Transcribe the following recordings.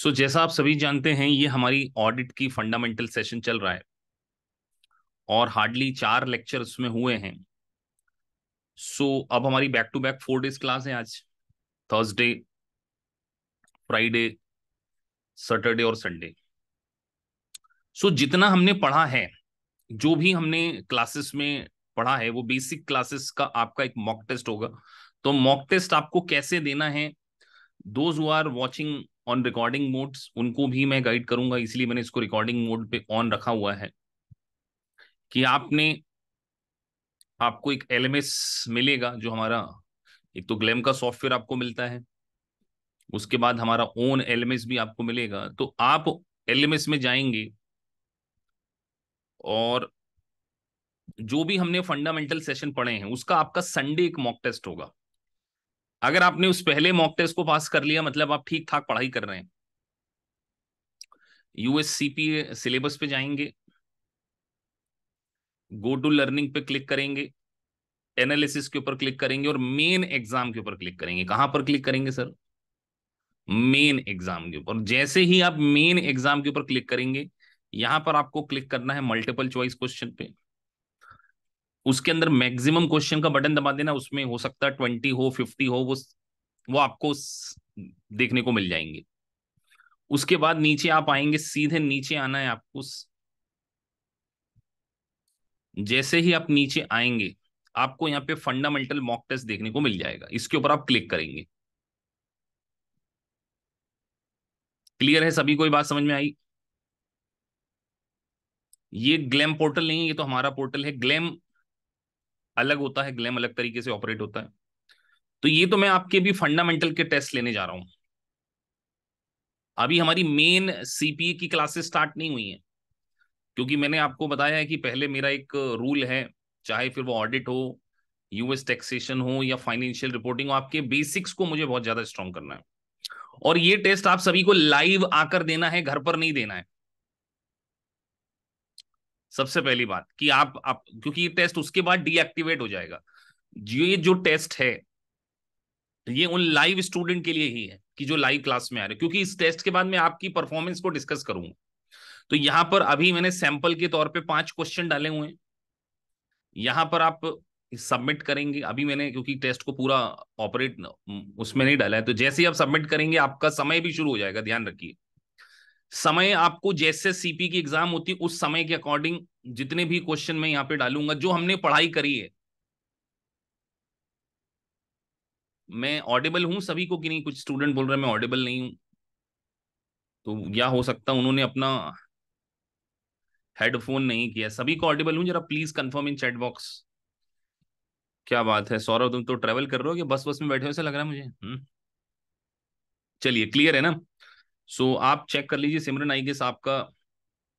सो so, जैसा आप सभी जानते हैं ये हमारी ऑडिट की फंडामेंटल सेशन चल रहा है और हार्डली चार लेक्चर उसमें हुए हैं सो so, अब हमारी back to back four days class है आज थर्सडे फ्राइडे सैटरडे और संडे सो so, जितना हमने पढ़ा है जो भी हमने क्लासेस में पढ़ा है वो बेसिक क्लासेस का आपका एक मॉक टेस्ट होगा तो मॉक टेस्ट आपको कैसे देना है those who are watching on recording modes उनको भी मैं गाइड करूंगा इसलिए मैंने इसको रिकॉर्डिंग मोड पे ऑन रखा हुआ है कि अच्छा। आपने आपको एक एलएमएस मिलेगा जो हमारा एक तो ग्लैम e का सॉफ्टवेयर आपको मिलता है उसके बाद हमारा ओन एलएमएस भी आपको मिलेगा तो आप एलएमएस में जाएंगे और जो भी हमने फंडामेंटल सेशन पढ़े हैं उसका आपका संडे एक मॉक टेस्ट होगा अगर आपने उस पहले मॉक टेस्ट को पास कर लिया मतलब आप ठीक ठाक पढ़ाई कर रहे हैं यूएससीपी सिलेबस पे जाएंगे गो टू लर्निंग पे क्लिक करेंगे एनालिसिस के ऊपर क्लिक करेंगे और मेन एग्जाम के ऊपर क्लिक करेंगे कहां पर क्लिक करेंगे सर मेन एग्जाम के ऊपर जैसे ही आप मेन एग्जाम के ऊपर क्लिक करेंगे यहां पर आपको क्लिक करना है मल्टीपल चॉइस क्वेश्चन पे उसके अंदर मैक्सिमम क्वेश्चन का बटन दबा देना उसमें हो सकता है ट्वेंटी हो फिफ्टी हो वो वो आपको देखने को मिल जाएंगे उसके बाद नीचे आप आएंगे सीधे नीचे आना है आपको जैसे ही आप नीचे आएंगे आपको यहाँ पे फंडामेंटल मॉक टेस्ट देखने को मिल जाएगा इसके ऊपर आप क्लिक करेंगे क्लियर है सभी कोई बात समझ में आई ये ग्लैम पोर्टल नहीं है ये तो हमारा पोर्टल है ग्लैम अलग होता है ग्लैम अलग तरीके से ऑपरेट होता है तो ये तो मैं आपके भी फंडामेंटल के टेस्ट लेने जा रहा हूं अभी हमारी मेन सीपीए e की क्लासेस स्टार्ट नहीं हुई है क्योंकि मैंने आपको बताया है कि पहले मेरा एक रूल है चाहे फिर वो ऑडिट हो यूएस टैक्सेशन हो या फाइनेंशियल रिपोर्टिंग हो आपके बेसिक्स को मुझे बहुत ज्यादा स्ट्रॉन्ग करना है और ये टेस्ट आप सभी को लाइव आकर देना है घर पर नहीं देना है सबसे पहली बात कि आप आप क्योंकि ये टेस्ट उसके बाद डीएक्टिवेट हो जाएगा जो ये जो टेस्ट है ये उन लाइव स्टूडेंट के लिए ही है कि जो लाइव क्लास में आ रहे क्योंकि इस टेस्ट के बाद मैं आपकी परफॉर्मेंस को डिस्कस करूंगा तो यहां पर अभी मैंने सैंपल के तौर पे पांच क्वेश्चन डाले हुए हैं यहां पर आप सबमिट करेंगे अभी मैंने क्योंकि टेस्ट को पूरा ऑपरेट उसमें नहीं डाला है तो जैसे ही आप सबमिट करेंगे आपका समय भी शुरू हो जाएगा ध्यान रखिए समय आपको जैसे सीपी की एग्जाम होती उस समय के अकॉर्डिंग जितने भी क्वेश्चन मैं यहां पे डालूंगा जो हमने पढ़ाई करी है मैं ऑडिबल हूं सभी को कि नहीं कुछ स्टूडेंट बोल रहे हैं मैं ऑडिबल नहीं हूं तो या हो सकता उन्होंने अपना हेडफोन नहीं किया सभी को ऑडिबल हूं जरा please confirm in chat box क्या बात है सौरभ तुम तो ट्रेवल कर रहे हो कि बस बस में बैठे हो ऐसा लग रहा है मुझे हम्म। चलिए क्लियर है ना सो आप चेक कर लीजिए सिमरन आई गेस आपका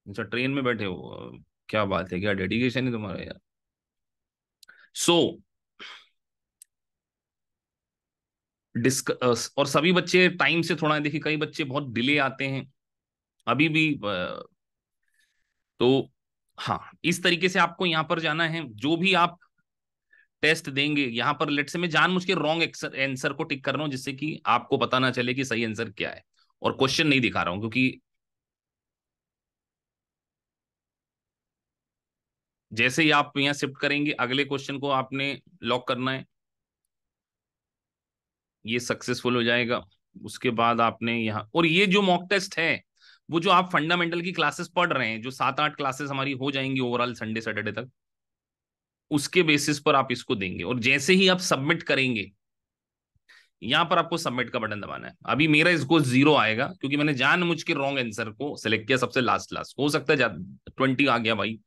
अच्छा ट्रेन में बैठे हो क्या बात है क्या डेडिकेशन है तुम्हारा यार सो so, डिस्क और सभी बच्चे टाइम से थोड़ा देखिए कई बच्चे बहुत डिले आते हैं अभी भी तो हाँ इस तरीके से आपको यहां पर जाना है जो भी आप टेस्ट देंगे यहां पर लेट से मैं जान मुझके रॉन्ग आंसर को टिक कर रहा हूं जिससे कि आपको पता ना चले कि सही आंसर क्या है और क्वेश्चन नहीं दिखा रहा हूं क्योंकि जैसे ही आप यहां शिफ्ट करेंगे अगले क्वेश्चन को आपने लॉक करना है ये सक्सेसफुल हो जाएगा उसके बाद आपने यहां और ये जो मॉक टेस्ट है वो जो आप फंडामेंटल की क्लासेस पढ़ रहे हैं जो सात आठ क्लासेस हमारी हो जाएंगी ओवरऑल संडे सैटरडे तक उसके बेसिस पर आप इसको देंगे और जैसे ही आप सबमिट करेंगे यहां पर आपको सबमिट का बटन दबाना है अभी मेरा इसको जीरो आएगा क्योंकि मैंने मुझ के रॉन्ग आंसर को सिलेक्ट किया सबसे लास्ट लास्ट हो सकता है ट्वेंटी आ गया भाई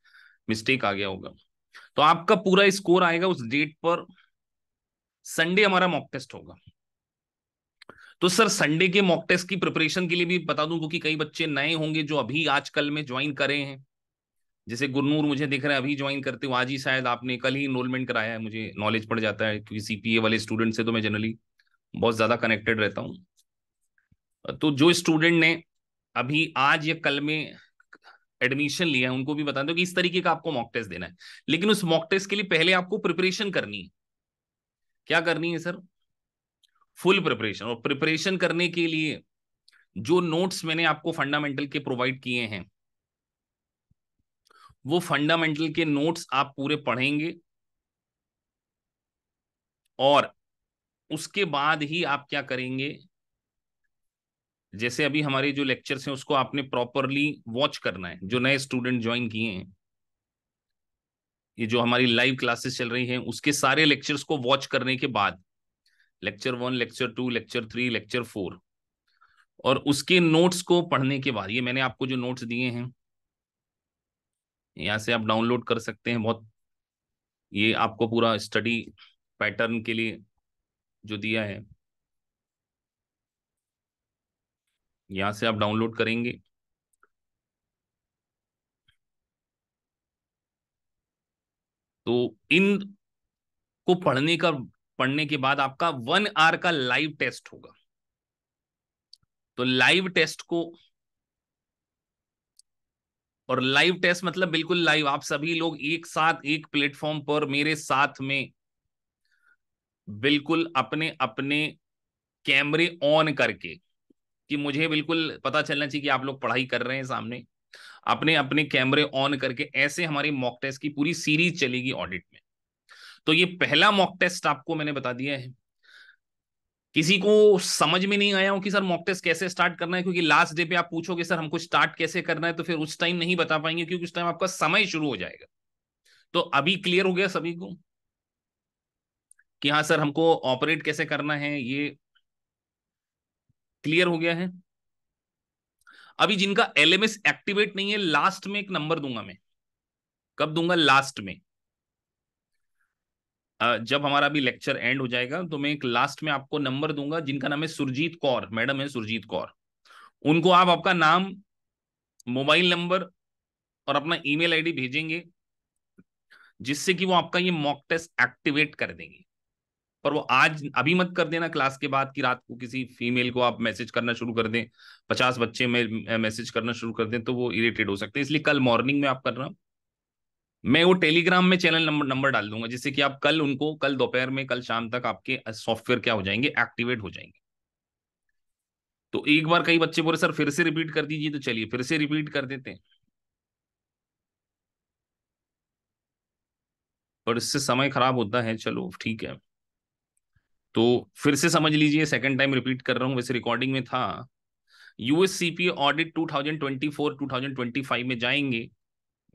मिस्टेक आ गया होगा तो आपका पूरा स्कोर आएगा उस डेट पर संडे हमारा मॉक टेस्ट होगा तो सर संडे के मॉक टेस्ट की प्रिपरेशन के लिए भी बता दूं क्योंकि कई बच्चे नए होंगे जो अभी आजकल में ज्वाइन करे हैं जैसे गुरनूर मुझे देख रहे हैं अभी ज्वाइन करते हो आज ही शायद आपने कल ही इनरोलमेंट कराया है मुझे नॉलेज पड़ जाता है क्योंकि सीपीए वाले स्टूडेंट से तो मैं जनरली बहुत ज़्यादा कनेक्टेड रहता हूँ तो जो स्टूडेंट ने अभी आज या कल में एडमिशन लिया है उनको भी बता दो कि इस तरीके का आपको मॉक टेस्ट देना है लेकिन उस मॉक टेस्ट के लिए पहले आपको प्रिपरेशन करनी है क्या करनी है सर फुल प्रिपरेशन और प्रिपरेशन करने के लिए जो नोट्स मैंने आपको फंडामेंटल के प्रोवाइड किए हैं वो फंडामेंटल के नोट्स आप पूरे पढ़ेंगे और उसके बाद ही आप क्या करेंगे जैसे अभी हमारे जो लेक्चर्स हैं उसको आपने प्रॉपरली वॉच करना है जो नए स्टूडेंट ज्वाइन किए हैं ये जो हमारी लाइव क्लासेस चल रही हैं उसके सारे लेक्चर्स को वॉच करने के बाद lecture one lecture two lecture three lecture four और उसके नोट्स को पढ़ने के बाद ये मैंने आपको जो नोट्स दिए हैं यहाँ से आप डाउनलोड कर सकते हैं बहुत ये आपको पूरा स्टडी पैटर्न के लिए जो दिया है यहां से आप डाउनलोड करेंगे तो इन को पढ़ने का पढ़ने के बाद आपका वन आर का लाइव टेस्ट होगा तो लाइव टेस्ट को और लाइव टेस्ट मतलब बिल्कुल लाइव आप सभी लोग एक साथ एक प्लेटफॉर्म पर मेरे साथ में बिल्कुल अपने अपने कैमरे ऑन करके कि मुझे बिल्कुल पता चलना चाहिए कि आप लोग पढ़ाई कर रहे हैं सामने अपने अपने कैमरे ऑन करके ऐसे हमारी मॉक टेस्ट की पूरी सीरीज चलेगी ऑडिट में तो ये पहला मॉक टेस्ट आपको मैंने बता दिया है किसी को समझ में नहीं आया हो कि सर मॉक टेस्ट कैसे स्टार्ट करना है क्योंकि लास्ट डे पे आप पूछोगे सर हमको स्टार्ट कैसे करना है तो फिर उस टाइम नहीं बता पाएंगे क्योंकि उस टाइम आपका समय शुरू हो जाएगा तो अभी क्लियर हो गया सभी को कि हाँ सर हमको ऑपरेट कैसे करना है ये क्लियर हो गया है अभी जिनका एलएमएस एक्टिवेट नहीं है लास्ट में एक नंबर दूंगा मैं कब दूंगा लास्ट में जब हमारा अभी लेक्चर एंड हो जाएगा तो मैं एक लास्ट में आपको नंबर दूंगा जिनका नाम है सुरजीत कौर मैडम है सुरजीत कौर उनको आप आपका नाम मोबाइल नंबर और अपना ईमेल आईडी भेजेंगे जिससे कि वो आपका ये मॉक टेस्ट एक्टिवेट कर देंगे पर वो आज अभी मत कर देना क्लास के बाद की रात को किसी फीमेल को आप मैसेज करना शुरू कर दें पचास बच्चे में मैसेज करना शुरू कर दें तो वो इरेटेड हो सकते हैं इसलिए कल मॉर्निंग में आप कर रहा मैं वो टेलीग्राम में चैनल नंबर नंबर डाल दूंगा जिससे कि आप कल उनको कल दोपहर में कल शाम तक आपके सॉफ्टवेयर क्या हो जाएंगे एक्टिवेट हो जाएंगे तो एक बार कई बच्चे बोले सर फिर से रिपीट कर दीजिए तो चलिए फिर से रिपीट कर देते हैं और इससे समय खराब होता है चलो ठीक है तो फिर से समझ लीजिए सेकंड टाइम रिपीट कर रहा हूं वैसे रिकॉर्डिंग में था यूएससीपी ऑडिट 2024 2025 में जाएंगे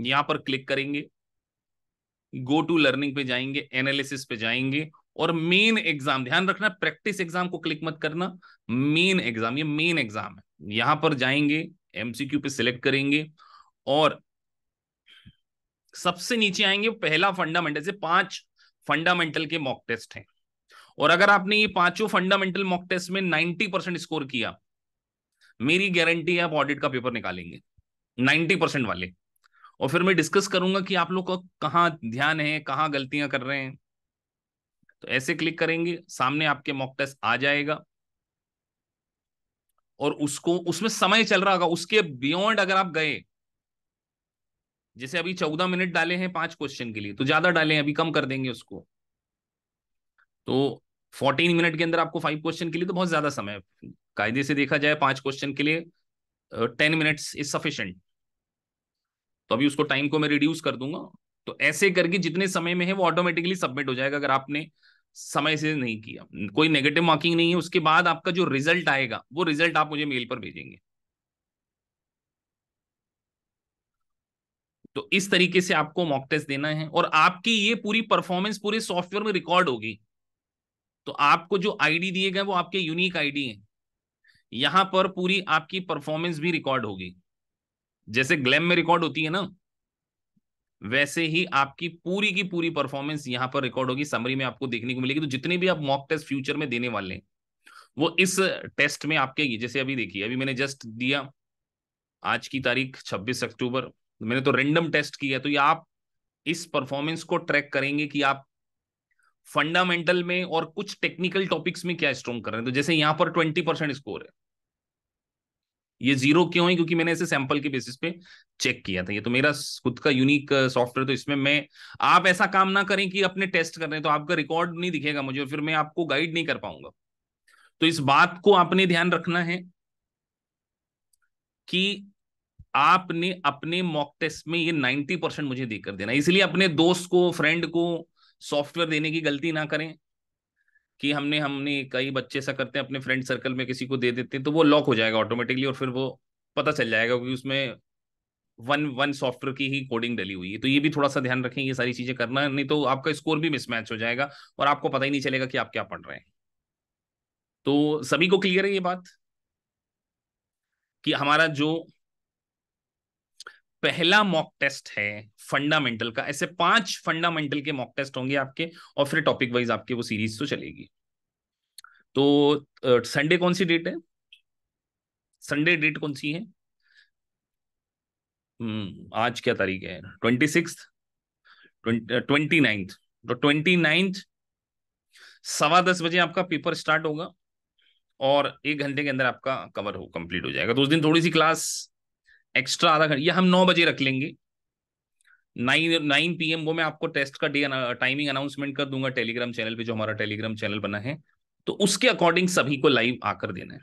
यहां पर क्लिक करेंगे गो टू लर्निंग पे जाएंगे एनालिसिस पे जाएंगे और मेन एग्जाम ध्यान रखना प्रैक्टिस एग्जाम को क्लिक मत करना मेन एग्जाम ये मेन एग्जाम है यहां पर जाएंगे एमसीक्यू पे सिलेक्ट करेंगे और सबसे नीचे आएंगे पहला फंडामेंटल से पांच फंडामेंटल के मॉक टेस्ट हैं और अगर आपने ये पांचों फंडामेंटल मॉक टेस्ट में 90 परसेंट स्कोर किया मेरी गारंटी है आप ऑडिट का पेपर निकालेंगे 90 परसेंट वाले और फिर मैं डिस्कस करूंगा कि आप लोग का कहाँ ध्यान है कहाँ गलतियां कर रहे हैं तो ऐसे क्लिक करेंगे सामने आपके मॉक टेस्ट आ जाएगा और उसको उसमें समय चल रहा होगा उसके बियॉन्ड अगर आप गए जैसे अभी चौदह मिनट डाले हैं पांच क्वेश्चन के लिए तो ज्यादा डाले हैं अभी कम कर देंगे उसको तो फोर्टीन मिनट के अंदर आपको फाइव क्वेश्चन के लिए तो बहुत ज्यादा समय कायदे से देखा जाए पांच क्वेश्चन के लिए टेन मिनट्स इज सफिशेंट तो अभी उसको टाइम को मैं रिड्यूस कर दूंगा तो ऐसे करके जितने समय में है वो ऑटोमेटिकली सबमिट हो जाएगा अगर आपने समय से नहीं किया कोई नेगेटिव मार्किंग नहीं है उसके बाद आपका जो रिजल्ट आएगा वो रिजल्ट आप मुझे मेल पर भेजेंगे तो इस तरीके से आपको मॉक टेस्ट देना है और आपकी ये पूरी परफॉर्मेंस पूरे सॉफ्टवेयर में रिकॉर्ड होगी तो आपको जो आईडी दिए गए वो आपके यूनिक आईडी हैं यहां पर पूरी आपकी परफॉर्मेंस भी रिकॉर्ड होगी जैसे ग्लैम में रिकॉर्ड होती है ना वैसे ही आपकी पूरी की पूरी परफॉर्मेंस यहां पर रिकॉर्ड होगी समरी में आपको देखने को मिलेगी तो जितने भी आप मॉक टेस्ट फ्यूचर में देने वाले हैं वो इस टेस्ट में आपके जैसे अभी देखिए अभी मैंने जस्ट दिया आज की तारीख 26 अक्टूबर मैंने तो रेंडम टेस्ट किया तो ये आप इस परफॉर्मेंस को ट्रैक करेंगे कि आप फंडामेंटल में और कुछ टेक्निकल टॉपिक्स में क्या स्ट्रॉन्ग कर रहे हैं तो जैसे यहाँ पर ट्वेंटी परसेंट स्कोर है ये जीरो क्यों है क्योंकि मैंने इसे सैंपल के बेसिस पे चेक किया था ये तो मेरा खुद का यूनिक सॉफ्टवेयर uh, तो इसमें मैं आप ऐसा काम ना करें कि अपने टेस्ट कर रहे हैं तो आपका रिकॉर्ड नहीं दिखेगा मुझे फिर मैं आपको गाइड नहीं कर पाऊंगा तो इस बात को आपने ध्यान रखना है कि आपने अपने मॉक टेस्ट में ये नाइनटी परसेंट मुझे देकर देना इसलिए अपने दोस्त को फ्रेंड को सॉफ्टवेयर देने की गलती ना करें कि हमने हमने कई बच्चे ऐसा करते हैं अपने फ्रेंड सर्कल में किसी को दे देते हैं तो वो लॉक हो जाएगा ऑटोमेटिकली और फिर वो पता चल जाएगा क्योंकि उसमें वन वन सॉफ्टवेयर की ही कोडिंग डली हुई है तो ये भी थोड़ा सा ध्यान रखें ये सारी चीजें करना नहीं तो आपका स्कोर भी मिसमैच हो जाएगा और आपको पता ही नहीं चलेगा कि आप क्या पढ़ रहे हैं तो सभी को क्लियर है ये बात कि हमारा जो पहला मॉक टेस्ट है फंडामेंटल का ऐसे पांच फंडामेंटल के मॉक टेस्ट होंगे आपके और फिर टॉपिक वाइज आपके वो सीरीज तो चलेगी तो संडे कौन सी डेट है संडे डेट कौन सी है हम्म, आज क्या तारीख है ट्वेंटी सिक्स ट्वेंटी नाइन्थ तो ट्वेंटी नाइन्थ सवा दस बजे आपका पेपर स्टार्ट होगा और एक घंटे के अंदर आपका कवर हो कंप्लीट हो जाएगा तो उस दिन थोड़ी सी क्लास एक्स्ट्रा आधा घंटा ये हम नौ बजे रख लेंगे नाइन नाइन पी वो मैं आपको टेस्ट का डे टाइमिंग अनाउंसमेंट कर दूंगा टेलीग्राम चैनल पे जो हमारा टेलीग्राम चैनल बना है तो उसके अकॉर्डिंग सभी को लाइव आकर देना है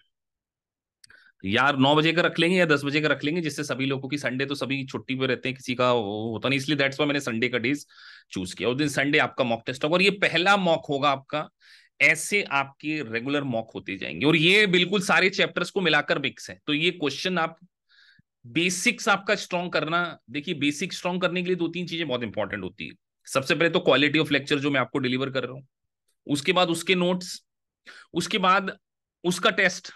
यार नौ बजे का रख लेंगे या दस बजे का रख लेंगे जिससे सभी लोगों की संडे तो सभी छुट्टी पे रहते हैं किसी का होता नहीं इसलिए दैट्स मैंने संडे का डेज चूज किया उस दिन संडे आपका मॉक टेस्ट होगा और ये पहला मॉक होगा आपका ऐसे आपके रेगुलर मॉक होते जाएंगे और ये बिल्कुल सारे चैप्टर्स को मिलाकर मिक्स है तो ये क्वेश्चन आप बेसिक्स आपका स्ट्रॉन्ग करना देखिए बेसिक स्ट्रॉन्ग करने के लिए दो तीन चीजें बहुत इंपॉर्टेंट होती है सबसे पहले तो क्वालिटी ऑफ लेक्चर जो मैं आपको डिलीवर कर रहा हूं उसके बाद उसके नोट्स उसके बाद उसका test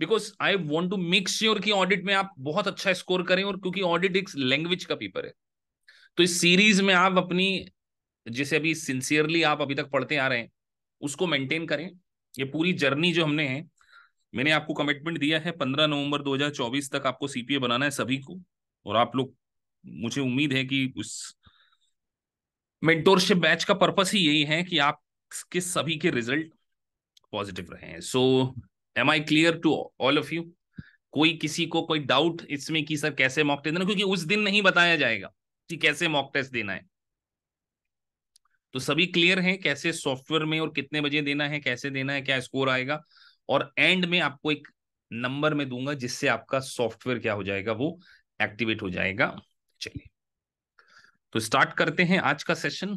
because I want to make sure कि ऑडिट में आप बहुत अच्छा स्कोर करें और क्योंकि ऑडिट एक लैंग्वेज का पेपर है तो इस सीरीज में आप अपनी जैसे अभी सिंसियरली आप अभी तक पढ़ते आ रहे हैं उसको मेंटेन करें ये पूरी जर्नी जो हमने है मैंने आपको कमिटमेंट दिया है पंद्रह नवंबर 2024 तक आपको सीपीए बनाना है सभी को और आप लोग मुझे उम्मीद है कि उस मेंटोरशिप बैच का पर्पस ही यही है कि आपके सभी के रिजल्ट पॉजिटिव रहे so am I clear to all of you कोई किसी को कोई डाउट इसमें कि सर कैसे मॉक टेस्ट देना क्योंकि उस दिन नहीं बताया जाएगा कि कैसे मॉक टेस्ट देना है तो सभी क्लियर हैं कैसे सॉफ्टवेयर में और कितने बजे देना है कैसे देना है क्या स्कोर आएगा और एंड में आपको एक नंबर में दूंगा जिससे आपका सॉफ्टवेयर क्या हो जाएगा वो एक्टिवेट हो जाएगा चलिए तो स्टार्ट करते हैं आज का सेशन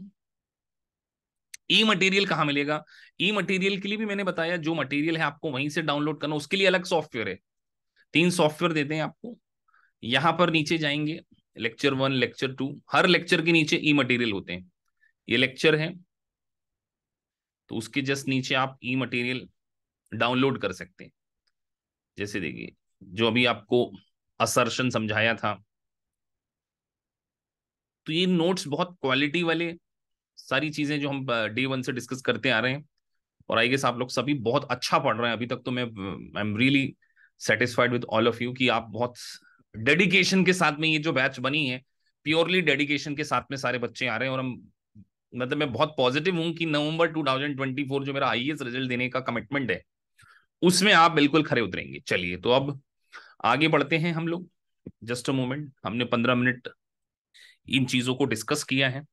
ई मटेरियल कहाँ मिलेगा ई e मटेरियल के लिए भी मैंने बताया जो मटेरियल है आपको वहीं से डाउनलोड करना उसके लिए अलग सॉफ्टवेयर है तीन सॉफ्टवेयर देते हैं आपको यहां पर नीचे जाएंगे लेक्चर वन लेक्चर टू हर लेक्चर के नीचे ई e मटेरियल होते हैं ये लेक्चर है तो उसके जस्ट नीचे आप ई e मटेरियल डाउनलोड कर सकते हैं जैसे देखिए जो अभी आपको असर्शन समझाया था तो ये नोट्स बहुत क्वालिटी वाले सारी चीजें जो हम डे वन से डिस्कस करते आ रहे हैं और आई गेस आप लोग सभी बहुत अच्छा पढ़ रहे हैं अभी तक तो मैं I am really satisfied with all of you कि आप बहुत डेडिकेशन के साथ में ये जो बैच बनी है प्योरली डेडिकेशन के साथ में सारे बच्चे आ रहे हैं और हम मतलब मैं बहुत पॉजिटिव हूँ कि नवंबर 2024 जो मेरा आईएएस रिजल्ट देने का कमिटमेंट है उसमें आप बिल्कुल खड़े उतरेंगे चलिए तो अब आगे बढ़ते हैं हम लोग जस्ट अ मोमेंट हमने पंद्रह मिनट इन चीजों को डिस्कस किया है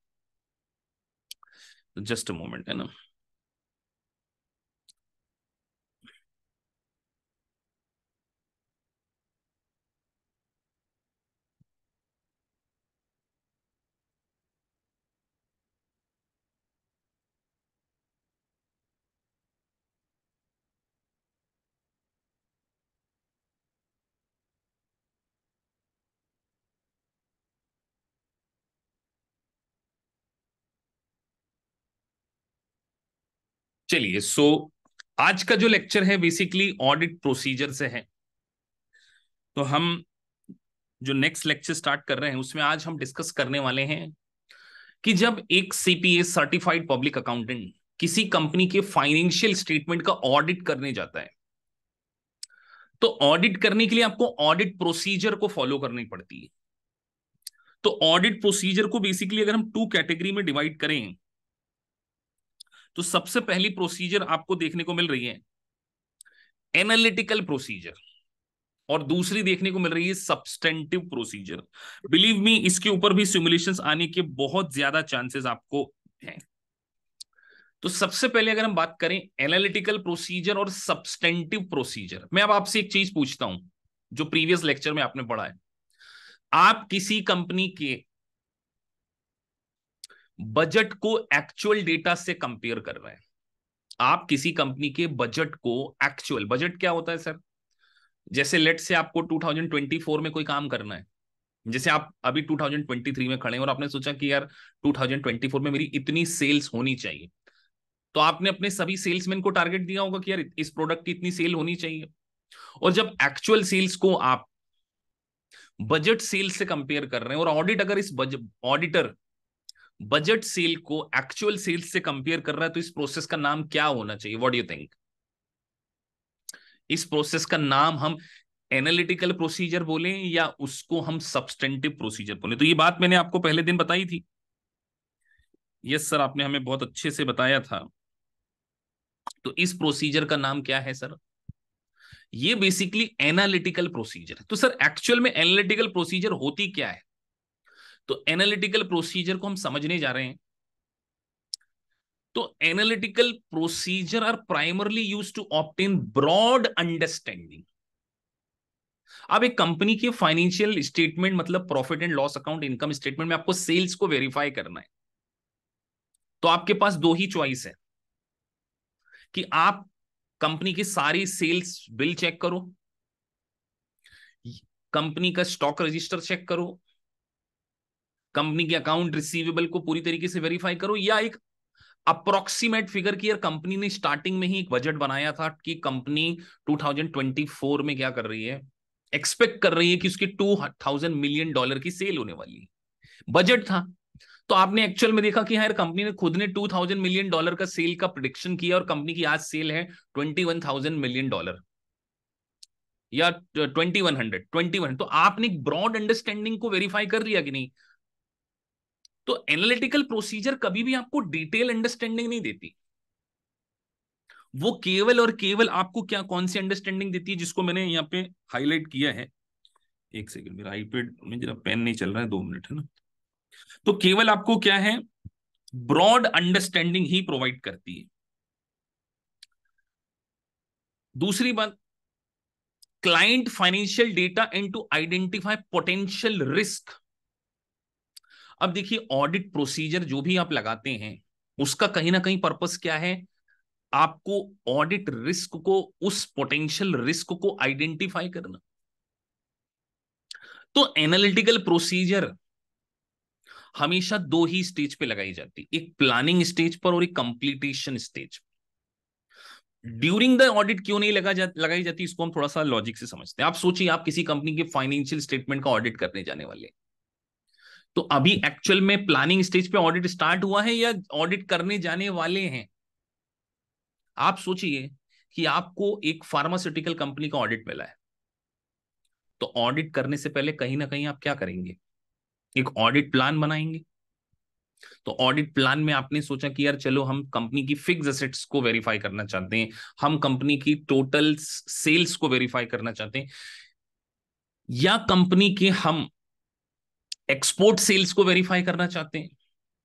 जस्ट अ मोमेंट है ना चलिए सो so, आज का जो लेक्चर है बेसिकली ऑडिट प्रोसीजर से है तो हम जो नेक्स्ट लेक्चर स्टार्ट कर रहे हैं उसमें आज हम डिस्कस करने वाले हैं कि जब एक सीपीए सर्टिफाइड पब्लिक अकाउंटेंट किसी कंपनी के फाइनेंशियल स्टेटमेंट का ऑडिट करने जाता है तो ऑडिट करने के लिए आपको ऑडिट प्रोसीजर को फॉलो करनी पड़ती है तो ऑडिट प्रोसीजर को बेसिकली अगर हम टू कैटेगरी में डिवाइड करें तो सबसे पहली प्रोसीजर आपको देखने को मिल रही है एनालिटिकल प्रोसीजर और दूसरी देखने को मिल रही है सब्सटेंटिव प्रोसीजर बिलीव मी इसके ऊपर भी सिमुलेशन आने के बहुत ज्यादा चांसेस आपको हैं तो सबसे पहले अगर हम बात करें एनालिटिकल प्रोसीजर और सब्सटेंटिव प्रोसीजर मैं अब आपसे एक चीज पूछता हूं जो प्रीवियस लेक्चर में आपने पढ़ा है आप किसी कंपनी के बजट को एक्चुअल डेटा से कंपेयर कर रहे हैं आप किसी कंपनी के बजट को एक्चुअल बजट क्या होता है सर जैसे लेट से आपको 2024 में कोई काम करना है जैसे आप अभी 2023 में खड़े हैं और आपने सोचा कि यार 2024 में मेरी इतनी सेल्स होनी चाहिए तो आपने अपने सभी सेल्समैन को टारगेट दिया होगा कि यार इस प्रोडक्ट की इतनी सेल होनी चाहिए और जब एक्चुअल सेल्स को आप बजट सेल्स से कंपेयर कर रहे हैं और ऑडिट अगर इस ऑडिटर बजट सेल को एक्चुअल सेल्स से कंपेयर कर रहा है तो इस प्रोसेस का नाम क्या होना चाहिए व्हाट यू थिंक इस प्रोसेस का नाम हम एनालिटिकल प्रोसीजर बोले या उसको हम सब्सटेंटिव प्रोसीजर बोले तो ये बात मैंने आपको पहले दिन बताई थी यस सर आपने हमें बहुत अच्छे से बताया था तो इस प्रोसीजर का नाम क्या है सर ये बेसिकली एनालिटिकल प्रोसीजर है तो सर एक्चुअल में एनालिटिकल प्रोसीजर होती क्या है तो एनालिटिकल प्रोसीजर को हम समझने जा रहे हैं तो analytical procedure are primarily use to obtain broad understanding अब एक कंपनी के फाइनेंशियल स्टेटमेंट मतलब profit and loss account income statement में आपको सेल्स को वेरीफाई करना है तो आपके पास दो ही चॉइस है कि आप कंपनी की सारी सेल्स बिल चेक करो कंपनी का स्टॉक रजिस्टर चेक करो कंपनी के अकाउंट रिसीवेबल को पूरी तरीके से वेरीफाई करो या एक अप्रोक्सीमेट फिगर की यार कंपनी ने स्टार्टिंग में ही एक बजट बनाया था कि कंपनी 2024 में क्या कर रही है एक्सपेक्ट कर रही है कि उसकी 2000 मिलियन डॉलर की सेल होने वाली है बजट था तो आपने एक्चुअल में देखा कि हाँ यार कंपनी ने खुद ने 2000 मिलियन डॉलर का सेल का प्रोडिक्शन किया और कंपनी की आज सेल है 21000 मिलियन डॉलर या 2100 uh, 21 तो आपने एक ब्रॉड अंडरस्टैंडिंग को वेरीफाई कर लिया कि नहीं तो एनालिटिकल प्रोसीजर कभी भी आपको डिटेल अंडरस्टैंडिंग नहीं देती वो केवल और केवल आपको क्या कौन सी अंडरस्टैंडिंग देती है जिसको मैंने यहाँ पे हाईलाइट किया है एक सेकंड मेरा आईपेड में जरा पेन नहीं चल रहा है दो मिनट है ना तो केवल आपको क्या है ब्रॉड अंडरस्टैंडिंग ही प्रोवाइड करती है दूसरी बात client financial data and to identify potential risk अब देखिए ऑडिट प्रोसीजर जो भी आप लगाते हैं उसका कहीं ना कहीं पर्पस क्या है आपको ऑडिट रिस्क को उस पोटेंशियल रिस्क को आइडेंटिफाई करना तो एनालिटिकल प्रोसीजर हमेशा दो ही स्टेज पे लगाई जाती एक प्लानिंग स्टेज पर और एक completion stage during the audit क्यों नहीं लगा जा, लगाई जाती इसको हम थोड़ा सा लॉजिक से समझते हैं आप सोचिए आप किसी कंपनी के फाइनेंशियल स्टेटमेंट का ऑडिट करने जाने वाले हैं तो अभी एक्चुअल में प्लानिंग स्टेज पे ऑडिट स्टार्ट हुआ है या ऑडिट करने जाने वाले हैं आप सोचिए कि आपको एक फार्मास्यूटिकल कंपनी का ऑडिट मिला है तो ऑडिट करने से पहले कहीं ना कहीं आप क्या करेंगे एक ऑडिट प्लान बनाएंगे तो ऑडिट प्लान में आपने सोचा कि यार चलो हम कंपनी की फिक्स एसेट्स को वेरीफाई करना चाहते हैं हम कंपनी की टोटल सेल्स को वेरीफाई करना चाहते हैं या कंपनी के हम एक्सपोर्ट सेल्स को वेरीफाई करना चाहते हैं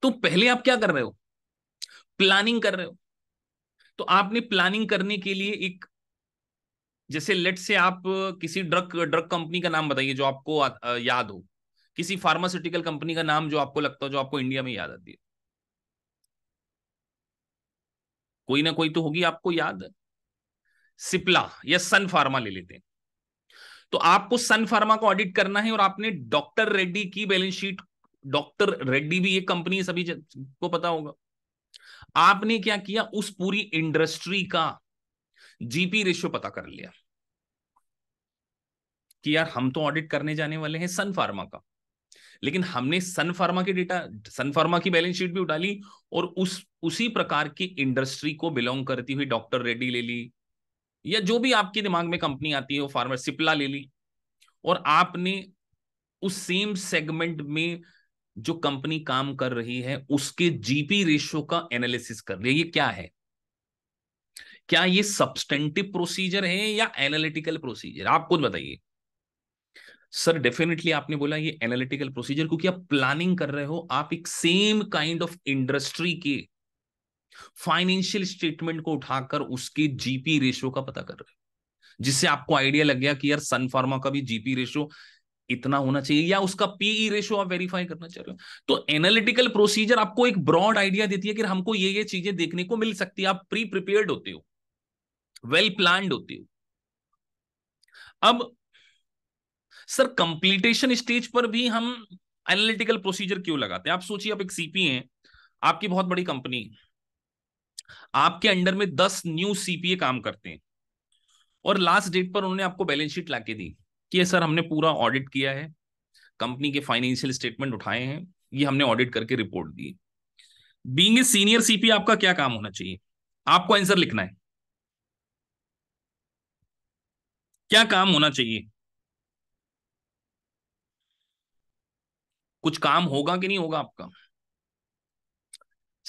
तो पहले आप क्या कर रहे हो प्लानिंग कर रहे हो तो आपने प्लानिंग करने के लिए एक जैसे लेट से आप किसी ड्रग ड्रग कंपनी का नाम बताइए जो आपको याद हो किसी फार्मास्यूटिकल कंपनी का नाम जो आपको लगता हो जो आपको इंडिया में याद आती है कोई ना कोई तो होगी आपको याद सिप्ला या सन फार्मा ले लेते हैं तो आपको सन फार्मा को ऑडिट करना है और आपने डॉक्टर रेड्डी की बैलेंस शीट डॉक्टर रेड्डी भी ये कंपनी है सभी को पता होगा आपने क्या किया उस पूरी इंडस्ट्री का जीपी रेशियो पता कर लिया कि यार हम तो ऑडिट करने जाने वाले हैं सन फार्मा का लेकिन हमने सन फार्मा के डेटा सन फार्मा की बैलेंस शीट भी उठा ली और उस उसी प्रकार की इंडस्ट्री को बिलोंग करती हुई डॉक्टर रेड्डी ले ली या जो भी आपके दिमाग में कंपनी आती है वो फार्मर सिप्ला ले ली और आपने उस सेम सेगमेंट में जो कंपनी काम कर रही है उसके जीपी रेशियो का एनालिसिस कर लिया ये क्या है क्या ये सब्सटेंटिव प्रोसीजर है या एनालिटिकल प्रोसीजर आप खुद बताइए सर डेफिनेटली आपने बोला ये एनालिटिकल प्रोसीजर क्योंकि आप प्लानिंग कर रहे हो आप एक सेम काइंड ऑफ इंडस्ट्री के फाइनेंशियल स्टेटमेंट को उठाकर उसके जीपी रेशियो का पता कर रहे जिससे आपको आइडिया लग गया कि यार सन फार्मा का भी जीपी रेशियो इतना होना चाहिए या उसका पीई रेशियो आप वेरीफाई करना चाह रहे हो तो एनालिटिकल प्रोसीजर आपको एक ब्रॉड आइडिया देती है कि हमको ये ये चीजें देखने को मिल सकती है आप प्री प्रिपेयर्ड होते हो वेल प्लान होते हो अब सर कंप्लीटेशन स्टेज पर भी हम एनालिटिकल प्रोसीजर क्यों लगाते हैं आप सोचिए आप एक सीपी हैं आपकी बहुत बड़ी कंपनी है आपके अंडर में दस न्यू सीपीए काम करते हैं और लास्ट डेट पर उन्होंने आपको बैलेंस शीट लाके दी कि ये सर हमने पूरा ऑडिट किया है कंपनी के फाइनेंशियल स्टेटमेंट उठाए हैं ये हमने ऑडिट करके रिपोर्ट दी बींग ए सीनियर सीपी आपका क्या काम होना चाहिए आपको आंसर लिखना है क्या काम होना चाहिए कुछ काम होगा कि नहीं होगा आपका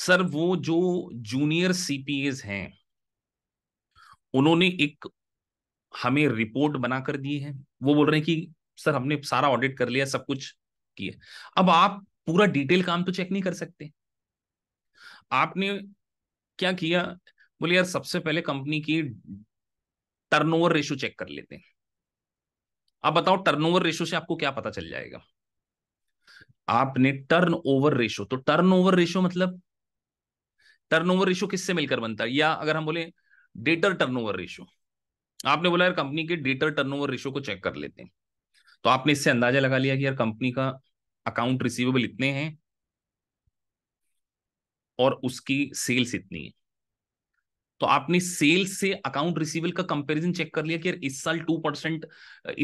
सर वो जो जूनियर सीपीएस हैं उन्होंने एक हमें रिपोर्ट बनाकर दी है वो बोल रहे हैं कि सर हमने सारा ऑडिट कर लिया सब कुछ किया अब आप पूरा डिटेल काम तो चेक नहीं कर सकते आपने क्या किया बोले यार सबसे पहले कंपनी की टर्नओवर रेशो चेक कर लेते हैं आप बताओ टर्नओवर रेशो से आपको क्या पता चल जाएगा आपने टर्न ओवर रेशो तो टर्न ओवर रेशो मतलब टर्नओवर रेशियो किससे मिलकर बनता है या अगर हम बोले डेटर टर्नओवर रेशियो आपने बोला यार कंपनी के डेटर टर्नओवर रेशियो को चेक कर लेते हैं तो आपने इससे अंदाजा लगा लिया कि यार कंपनी का अकाउंट रिसीवेबल इतने हैं और उसकी सेल्स इतनी है तो आपने सेल्स से अकाउंट रिसीवेबल का कंपैरिजन चेक कर लिया कि यार इस साल टू परसेंट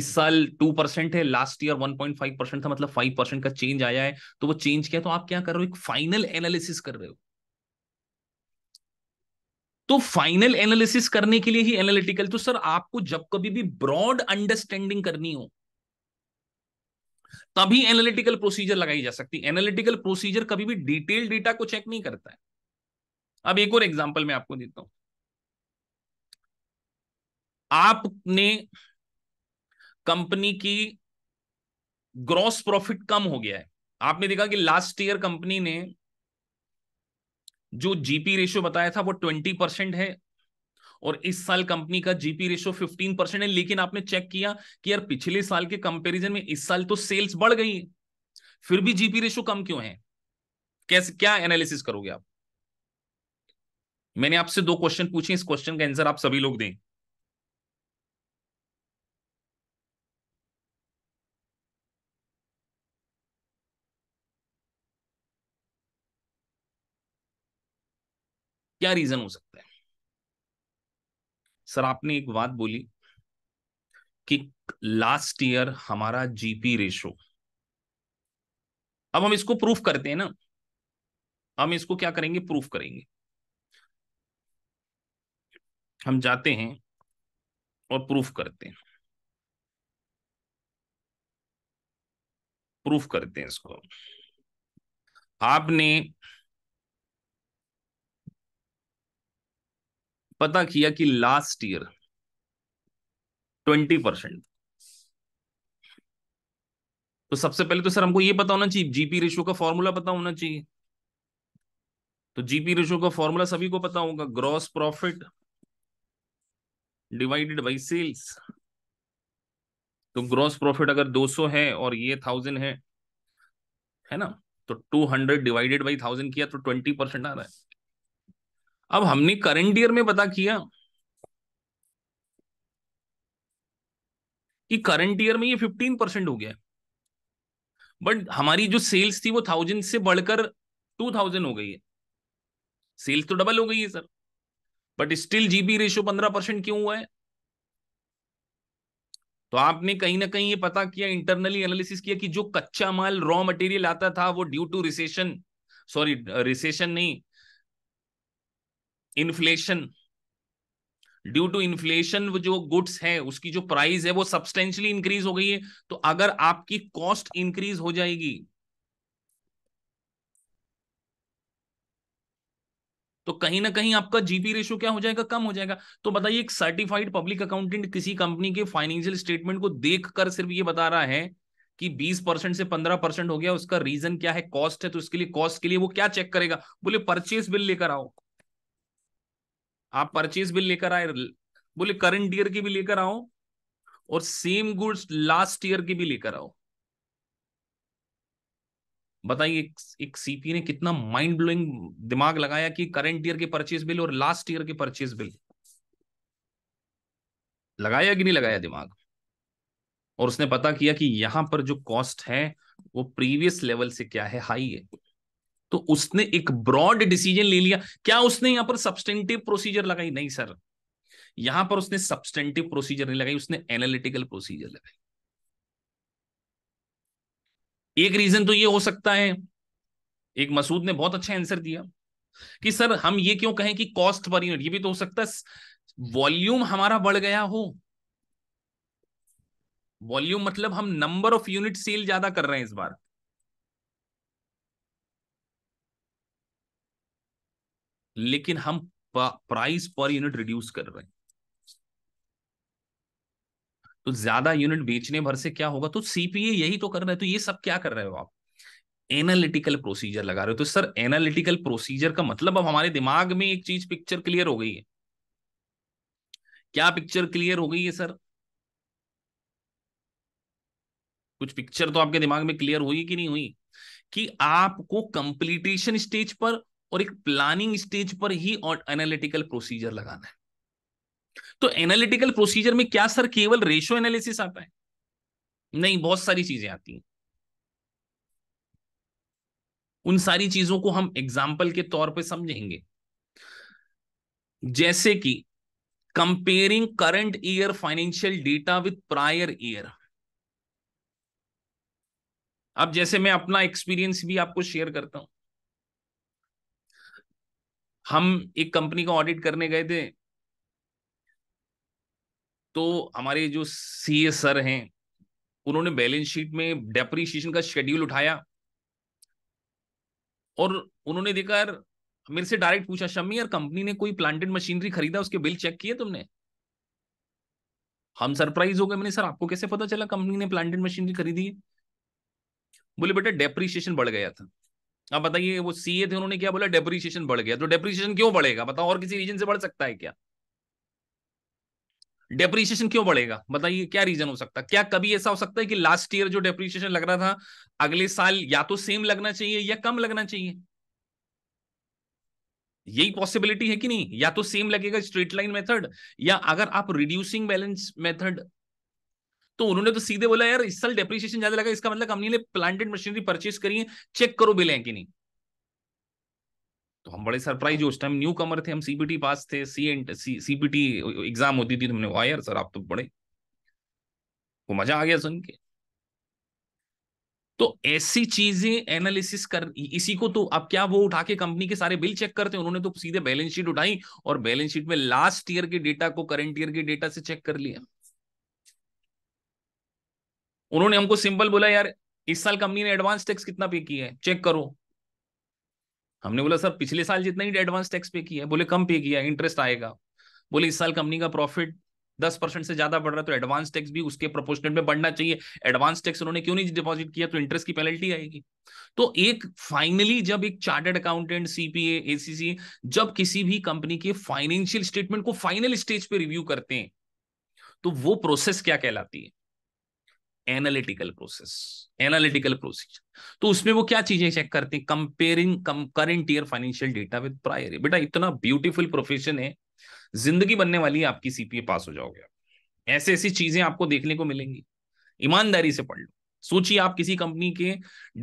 इस साल टू परसेंट है last year one point five percent था मतलब फाइव परसेंट का चेंज आया है तो वो चेंज क्या तो आप क्या कर रहे हो एक फाइनल एनालिसिस कर रहे हो तो फाइनल एनालिसिस करने के लिए ही एनालिटिकल तो सर आपको जब कभी भी ब्रॉड अंडरस्टैंडिंग करनी हो तभी एनालिटिकल प्रोसीजर लगाई जा सकती है एनालिटिकल प्रोसीजर कभी भी डिटेल डेटा को चेक नहीं करता है अब एक और एग्जांपल मैं आपको देता हूं आपने कंपनी की ग्रॉस प्रॉफिट कम हो गया है आपने देखा कि लास्ट ईयर कंपनी ने जो जीपी रेशियो बताया था वो ट्वेंटी परसेंट है और इस साल कंपनी का जीपी रेशियो फिफ्टीन परसेंट है लेकिन आपने चेक किया कि यार पिछले साल के कंपैरिजन में इस साल तो सेल्स बढ़ गई है फिर भी जीपी रेशियो कम क्यों है कैसे क्या एनालिसिस करोगे आप मैंने आपसे दो क्वेश्चन पूछे इस क्वेश्चन का आंसर आप सभी लोग दें क्या रीजन हो सकता है सर आपने एक बात बोली कि लास्ट ईयर हमारा जीपी रेशो अब हम इसको प्रूफ करते हैं ना हम इसको क्या करेंगे प्रूफ करेंगे हम जाते हैं और प्रूफ करते हैं प्रूफ करते हैं इसको आपने पता किया कि लास्ट ईयर ट्वेंटी परसेंट तो सबसे पहले तो सर हमको ये पता होना चाहिए जीपी रेशो का फॉर्मूला पता होना चाहिए तो जीपी रेशो का फॉर्मूला सभी को पता होगा gross profit divided by sales तो ग्रॉस प्रॉफिट अगर 200 है और ये थाउजेंड है है ना तो 200 डिवाइडेड बाई थाउजेंड किया तो 20 परसेंट आ रहा है अब हमने करंट ईयर में पता किया कि करंट ईयर में ये फिफ्टीन परसेंट हो गया बट हमारी जो सेल्स थी वो थाउजेंड से बढ़कर टू थाउजेंड हो गई है सेल्स तो डबल हो गई है sir but still GP ratio पंद्रह परसेंट क्यों हुआ है तो आपने कहीं ना कहीं ये पता किया इंटरनली एनालिसिस किया कि जो कच्चा माल रॉ मटेरियल आता था वो due to recession sorry recession नहीं इन्फ्लेशन ड्यू टू इन्फ्लेशन जो गुड्स है उसकी जो प्राइस है वो सब्सटेंशली इंक्रीज हो गई है तो अगर आपकी कॉस्ट इंक्रीज हो जाएगी तो कहीं ना कहीं आपका जीपी रेशो क्या हो जाएगा कम हो जाएगा तो बताइए एक सर्टिफाइड पब्लिक अकाउंटेंट किसी कंपनी के फाइनेंशियल स्टेटमेंट को देखकर सिर्फ ये बता रहा है कि 20 परसेंट से 15 परसेंट हो गया उसका रीजन क्या है कॉस्ट है तो उसके लिए कॉस्ट के लिए वो क्या चेक करेगा बोले परचेस बिल लेकर आओ आप परचेज बिल लेकर आए बोले करंट ईयर की भी लेकर आओ और सेम गुड्स लास्ट ईयर की भी लेकर आओ बताइए एक, एक सीपी ने कितना माइंड ब्लोइंग दिमाग लगाया कि करंट ईयर के परचेज बिल और लास्ट ईयर के परचेज बिल लगाया कि नहीं लगाया दिमाग और उसने पता किया कि यहां पर जो कॉस्ट है वो प्रीवियस लेवल से क्या है हाई है तो उसने एक ब्रॉड डिसीजन ले लिया क्या उसने यहां पर सब्सटेंटिव प्रोसीजर लगाई नहीं सर यहां पर उसने सब्सटेंटिव प्रोसीजर नहीं लगाई उसने एनालिटिकल प्रोसीजर लगाई एक रीजन तो ये हो सकता है एक मसूद ने बहुत अच्छा आंसर दिया कि सर हम ये क्यों कहें कि कॉस्ट पर यूनिट ये भी तो हो सकता है वॉल्यूम हमारा बढ़ गया हो वॉल्यूम मतलब हम नंबर ऑफ यूनिट सेल ज्यादा कर रहे हैं इस बार लेकिन हम प्राइस पर यूनिट रिड्यूस कर रहे हैं तो ज्यादा यूनिट बेचने भर से क्या होगा तो सीपीए यही तो कर रहे हैं तो ये सब क्या कर रहे हो आप एनालिटिकल प्रोसीजर लगा रहे हो तो सर एनालिटिकल प्रोसीजर का मतलब अब हमारे दिमाग में एक चीज पिक्चर क्लियर हो गई है क्या पिक्चर क्लियर हो गई है सर कुछ पिक्चर तो आपके दिमाग में क्लियर हुई कि नहीं हुई कि आपको कंप्लीटेशन स्टेज पर और एक प्लानिंग स्टेज पर ही एनालिटिकल प्रोसीजर लगाना है तो एनालिटिकल प्रोसीजर में क्या सर केवल रेशो एनालिसिस आता है नहीं बहुत सारी चीजें आती हैं उन सारी चीजों को हम एग्जाम्पल के तौर पे समझेंगे जैसे कि comparing current year financial data with prior year अब जैसे मैं अपना एक्सपीरियंस भी आपको शेयर करता हूं हम एक कंपनी का ऑडिट करने गए थे तो हमारे जो सी ए सर हैं उन्होंने बैलेंस शीट में डेप्रीशिएशन का शेड्यूल उठाया और उन्होंने देखा यार मेरे से डायरेक्ट पूछा शम्मी यार कंपनी ने कोई प्लांटेड मशीनरी खरीदा उसके बिल चेक किए तुमने हम सरप्राइज हो गए मैंने सर आपको कैसे पता चला कंपनी ने प्लांटेड मशीनरी खरीदी है बोले बेटा डेप्रीशिएशन बढ़ गया था अब बताइए वो सीए थे उन्होंने क्या बोला डेप्रिसिएशन बढ़ गया तो डेप्रिसिएशन क्यों बढ़ेगा बताओ और किसी रीजन से बढ़ सकता है क्या डेप्रिसिएशन क्यों बढ़ेगा बताइए क्या रीजन हो सकता है क्या कभी ऐसा हो सकता है कि लास्ट ईयर जो डेप्रिसिएशन लग रहा था अगले साल या तो सेम लगना चाहिए या कम लगना चाहिए यही पॉसिबिलिटी है कि नहीं या तो सेम लगेगा स्ट्रेट लाइन मेथड या अगर आप रिड्यूसिंग बैलेंस मेथड तो उन्होंने तो सीधे बोला यार इस साल डेप्रिसिएशन ज्यादा लगा इसका मतलब कंपनी ने प्लांटेड मशीनरी परचेज करी है चेक करो बिल है कि नहीं तो हम बड़े सरप्राइज उस टाइम न्यू कमर थे हम सीबीटी पास थे सी एंड सीबीटी एग्जाम होती थी तो हमने वाह सर आप तो बड़े वो मजा आ गया सुन के तो ऐसी चीजें एनालिसिस कर इसी को तो अब क्या वो उठा के कंपनी के सारे बिल चेक करते हैं उन्होंने तो सीधे बैलेंस शीट उठाई और बैलेंस शीट में लास्ट ईयर के डेटा को करंट ईयर के डेटा से चेक कर लिया उन्होंने हमको सिंपल बोला यार इस साल कंपनी ने एडवांस टैक्स कितना पे किया है चेक करो हमने बोला सर पिछले साल जितना ही एडवांस टैक्स पे किया है बोले कम पे किया इंटरेस्ट आएगा बोले इस साल कंपनी का प्रॉफिट दस परसेंट से ज्यादा बढ़ रहा है तो एडवांस टैक्स भी उसके प्रोपोर्शनेट में बढ़ना चाहिए एडवांस टैक्स उन्होंने क्यों नहीं डिपॉजिट किया तो इंटरेस्ट की पेनल्टी आएगी तो एक फाइनली जब एक चार्टर्ड अकाउंटेंट सीपीए एसीसी जब किसी भी कंपनी के फाइनेंशियल स्टेटमेंट को फाइनल स्टेज पे रिव्यू करते हैं तो वो प्रोसेस क्या कहलाती है एनालिटिकल प्रोसेस एनालिटिकल प्रोसीजर तो उसमें वो क्या चीजें चेक करते हैं comparing current year financial data with prior बेटा इतना ब्यूटीफुल प्रोफेशन है जिंदगी बनने वाली है आपकी सीपीए पास हो जाओगे ऐसे ऐसी ऐसी चीजें आपको देखने को मिलेंगी ईमानदारी से पढ़ लो सोचिए आप किसी कंपनी के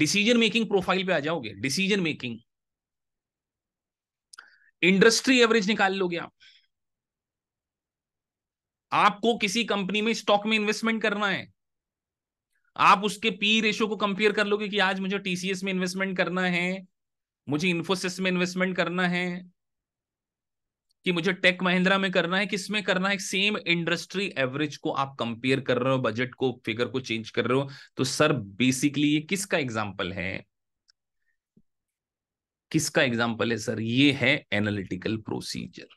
डिसीजन मेकिंग प्रोफाइल पे आ जाओगे डिसीजन मेकिंग इंडस्ट्री एवरेज निकाल लोगे आप आपको किसी कंपनी में स्टॉक में इन्वेस्टमेंट करना है आप उसके पी रेशो को कंपेयर कर लोगे कि आज मुझे टीसीएस में इन्वेस्टमेंट करना है मुझे इन्फोसिस में इन्वेस्टमेंट करना है कि मुझे टेक महिंद्रा में करना है किसमें करना है सेम इंडस्ट्री एवरेज को आप कंपेयर कर रहे हो बजट को फिगर को चेंज कर रहे हो तो सर बेसिकली ये किसका एग्जाम्पल है किसका एग्जाम्पल है सर ये है analytical procedure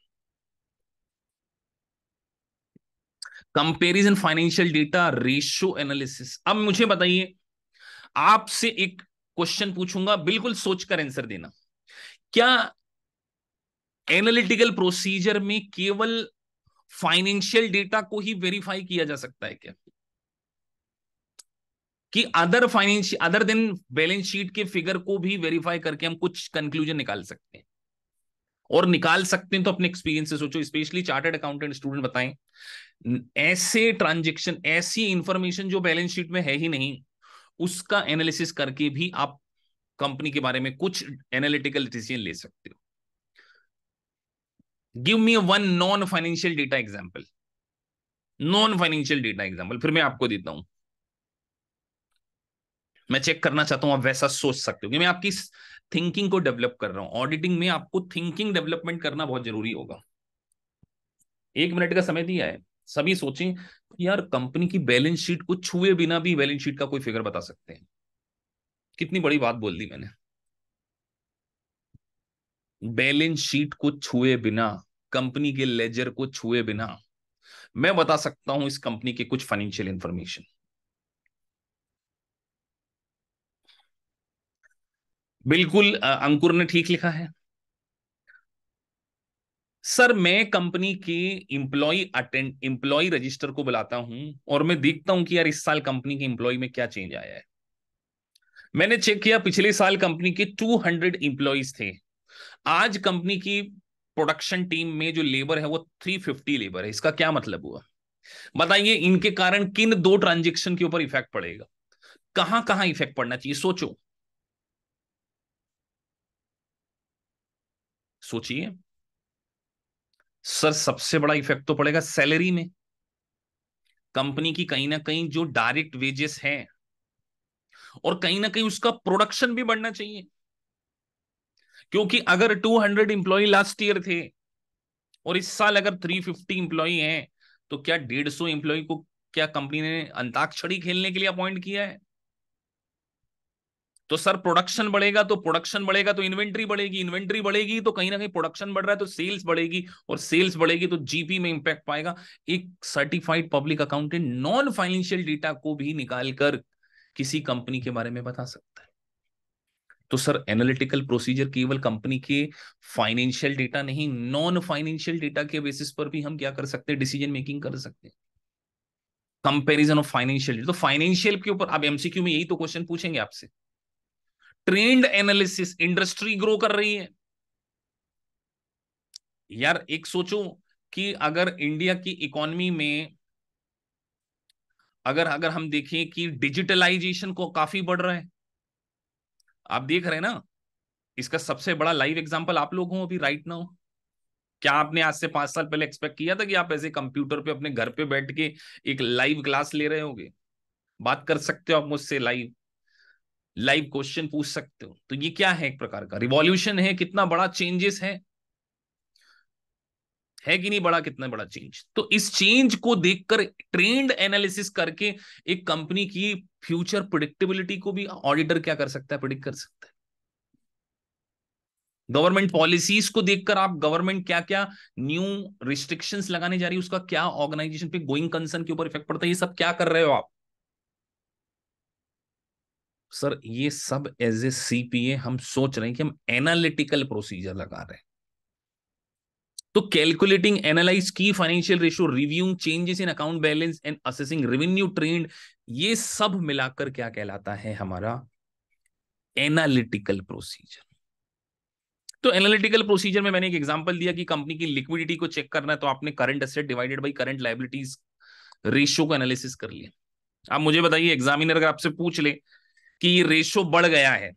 comparison financial data ratio analysis अब मुझे बताइए आपसे एक क्वेश्चन पूछूंगा बिल्कुल सोचकर आंसर देना क्या एनालिटिकल प्रोसीजर में केवल फाइनेंशियल डेटा को ही वेरीफाई किया जा सकता है क्या कि other financial other than balance sheet के फिगर को भी वेरीफाई करके हम कुछ कंक्लूजन निकाल सकते हैं और निकाल सकते हैं तो अपने एक्सपीरियंस से सोचो स्पेशली चार्टर्ड अकाउंटेंट स्टूडेंट बताएं ऐसे ट्रांजेक्शन ऐसी इंफॉर्मेशन जो बैलेंस शीट में है ही नहीं उसका एनालिसिस करके भी आप कंपनी के बारे में कुछ एनालिटिकल डिसीजन ले सकते हो give me one non financial data example non financial data example फिर मैं आपको देता हूं मैं चेक करना चाहता हूं आप वैसा सोच सकते हो कि मैं आपकी थिंकिंग को डेवलप कर रहा हूं ऑडिटिंग में आपको थिंकिंग डेवलपमेंट करना बहुत जरूरी होगा एक मिनट का समय दिया है सभी सोचें यार कंपनी की बैलेंस शीट को छुए बिना भी बैलेंस शीट का कोई फिगर बता सकते हैं कितनी बड़ी बात बोल दी मैंने बैलेंस शीट को छुए बिना कंपनी के लेजर को छुए बिना मैं बता सकता हूं इस कंपनी के कुछ फाइनेंशियल इंफॉर्मेशन बिल्कुल अंकुर ने ठीक लिखा है सर मैं कंपनी के इंप्लॉय अटेंड इंप्लॉय रजिस्टर को बुलाता हूं और मैं देखता हूं कि यार इस साल कंपनी के इंप्लॉय में क्या चेंज आया है मैंने चेक किया पिछले साल कंपनी के 200 हंड्रेड इंप्लॉयज थे आज कंपनी की प्रोडक्शन टीम में जो लेबर है वो 350 लेबर है इसका क्या मतलब हुआ बताइए इनके कारण किन दो ट्रांजेक्शन के ऊपर इफेक्ट पड़ेगा कहां कहां इफेक्ट पड़ना चाहिए सोचो सोचिए सर सबसे बड़ा इफेक्ट तो पड़ेगा सैलरी में कंपनी की कहीं ना कहीं जो डायरेक्ट वेजेस है और कहीं ना कहीं उसका प्रोडक्शन भी बढ़ना चाहिए क्योंकि अगर 200 हंड्रेड इंप्लॉय लास्ट ईयर थे और इस साल अगर 350 फिफ्टी इंप्लॉय है तो क्या 150 सौ इंप्लॉय को क्या कंपनी ने अंताक्षरी खेलने के लिए अपॉइंट किया है तो सर प्रोडक्शन बढ़ेगा तो प्रोडक्शन बढ़ेगा तो इन्वेंट्री बढ़ेगी इन्वेंट्री बढ़ेगी तो कहीं ना कहीं प्रोडक्शन बढ़ रहा है तो सेल्स बढ़ेगी और सेल्स बढ़ेगी तो जीपी में इंपैक्ट पाएगा एक certified public accountant non financial data को भी निकाल कर किसी कंपनी के बारे में बता सकता है तो सर एनालिटिकल प्रोसीजर केवल कंपनी के फाइनेंशियल डेटा नहीं नॉन फाइनेंशियल डेटा के बेसिस पर भी हम क्या कर सकते हैं डिसीजन मेकिंग कर सकते हैं कंपेरिजन ऑफ फाइनेंशियल तो फाइनेंशियल के ऊपर अब एमसीक्यू में यही तो क्वेश्चन पूछेंगे आपसे ट्रेंड एनालिसिस इंडस्ट्री ग्रो कर रही है यार एक सोचो कि अगर इंडिया की इकोनॉमी में अगर अगर हम देखें कि डिजिटलाइजेशन को काफी बढ़ रहा है आप देख रहे हैं ना इसका सबसे बड़ा लाइव एग्जांपल आप लोग हो अभी राइट नाउ क्या आपने आज से पांच साल पहले एक्सपेक्ट किया था कि आप ऐसे कंप्यूटर पे अपने घर पे बैठ के एक लाइव क्लास ले रहे होंगे बात कर सकते हो आप मुझसे लाइव लाइव क्वेश्चन पूछ सकते हो तो ये क्या है एक प्रकार का रिवॉल्यूशन है कितना बड़ा चेंजेस है है कि नहीं बड़ा कितना बड़ा चेंज तो इस चेंज को देखकर ट्रेंड एनालिसिस करके एक कंपनी की फ्यूचर प्रिडिक्टेबिलिटी को भी ऑडिटर क्या कर सकता है प्रिडिक्ट कर सकता है गवर्नमेंट पॉलिसीज को देखकर आप गवर्नमेंट क्या क्या न्यू रिस्ट्रिक्शंस लगाने जा रही है उसका क्या ऑर्गेनाइजेशन पे गोइंग कंसर्न के ऊपर इफेक्ट पड़ता है ये सब क्या कर रहे हो आप सर ये सब एज ए सीपीए हम सोच रहे हैं कि हम एनालिटिकल प्रोसीजर लगा रहे हैं तो कैलकुलेटिंग एनालाइज की financial ratio reviewing changes in account balance and assessing revenue trend ये सब मिलाकर क्या कहलाता है हमारा एनालिटिकल प्रोसीजर तो एनालिटिकल प्रोसीजर में मैंने एक एग्जांपल दिया कि कंपनी की लिक्विडिटी को चेक करना है तो आपने current asset divided by current liabilities ratio को एनालिसिस कर लिया आप मुझे बताइए एग्जामिनर अगर आपसे पूछ ले कि ये रेशो बढ़ गया है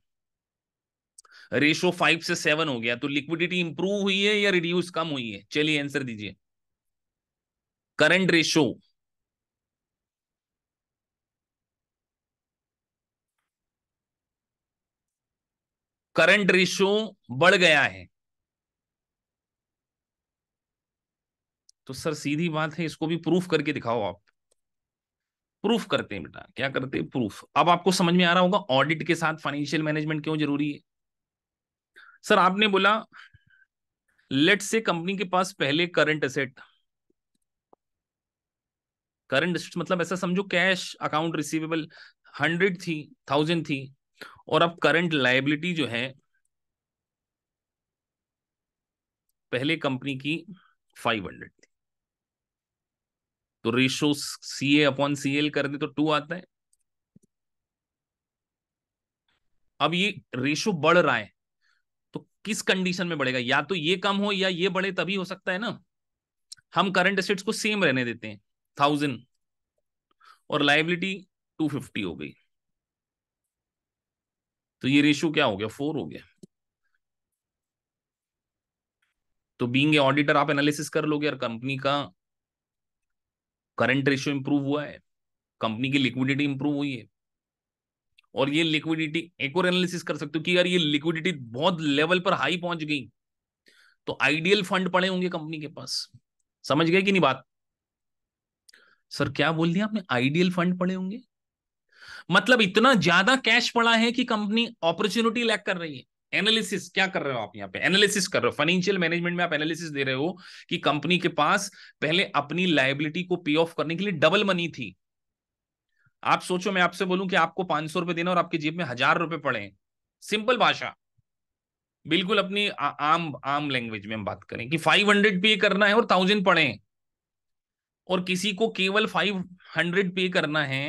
रेशो फाइव से सेवन हो गया तो लिक्विडिटी इंप्रूव हुई है या रिड्यूस कम हुई है चलिए आंसर दीजिए करंट रेशो करंट रेशो बढ़ गया है तो सर सीधी बात है इसको भी प्रूफ करके दिखाओ आप प्रूफ करते हैं बेटा क्या करते हैं प्रूफ अब आपको समझ में आ रहा होगा ऑडिट के साथ फाइनेंशियल मैनेजमेंट क्यों जरूरी है सर आपने बोला लेट से कंपनी के पास पहले करंट असेट करंट असेट मतलब ऐसा समझो कैश अकाउंट रिसीवेबल हंड्रेड थी थाउजेंड थी और अब करंट लाइबिलिटी जो है पहले कंपनी की फाइव हंड्रेड तो ratio C A upon C L कर दे तो टू आता है अब ये रेशो बढ़ रहा है तो किस कंडीशन में बढ़ेगा या तो ये कम हो या ये बढ़े तभी हो सकता है ना हम करंट एसेट्स को सेम रहने देते हैं थाउजेंड और लाइबिलिटी टू फिफ्टी हो गई तो ये रेशो क्या हो गया फोर हो गया तो बींग ऑडिटर आप एनालिसिस कर लोगे यार कंपनी का करंट रेशियो इंप्रूव हुआ है कंपनी की लिक्विडिटी इंप्रूव हुई है और ये लिक्विडिटी एक और एनालिसिस कर सकते हो कि यार ये लिक्विडिटी बहुत लेवल पर हाई पहुंच गई तो आइडियल फंड पड़े होंगे कंपनी के पास समझ गए कि नहीं बात सर क्या बोल दिया आपने आइडियल फंड पड़े होंगे मतलब इतना ज्यादा कैश पड़ा है कि कंपनी अपॉर्चुनिटी लैक कर रही है एनालिसिस क्या कर रहे हो आप यहाँ पे एनालिसिस कर रहे हो फाइनेंशियल मैनेजमेंट में आप एनालिसिस दे रहे हो कि कंपनी के पास पहले अपनी लाइबिलिटी को पे ऑफ करने के लिए डबल मनी थी आप सोचो मैं आपसे बोलूं कि आपको पांच सौ रुपए देना और आपके जेब में हजार रुपए पड़े सिंपल भाषा बिल्कुल अपनी आ, आम आम लैंग्वेज में हम बात करें कि फाइव हंड्रेड पे करना है और थाउजेंड पड़े और किसी को केवल फाइव हंड्रेड पे करना है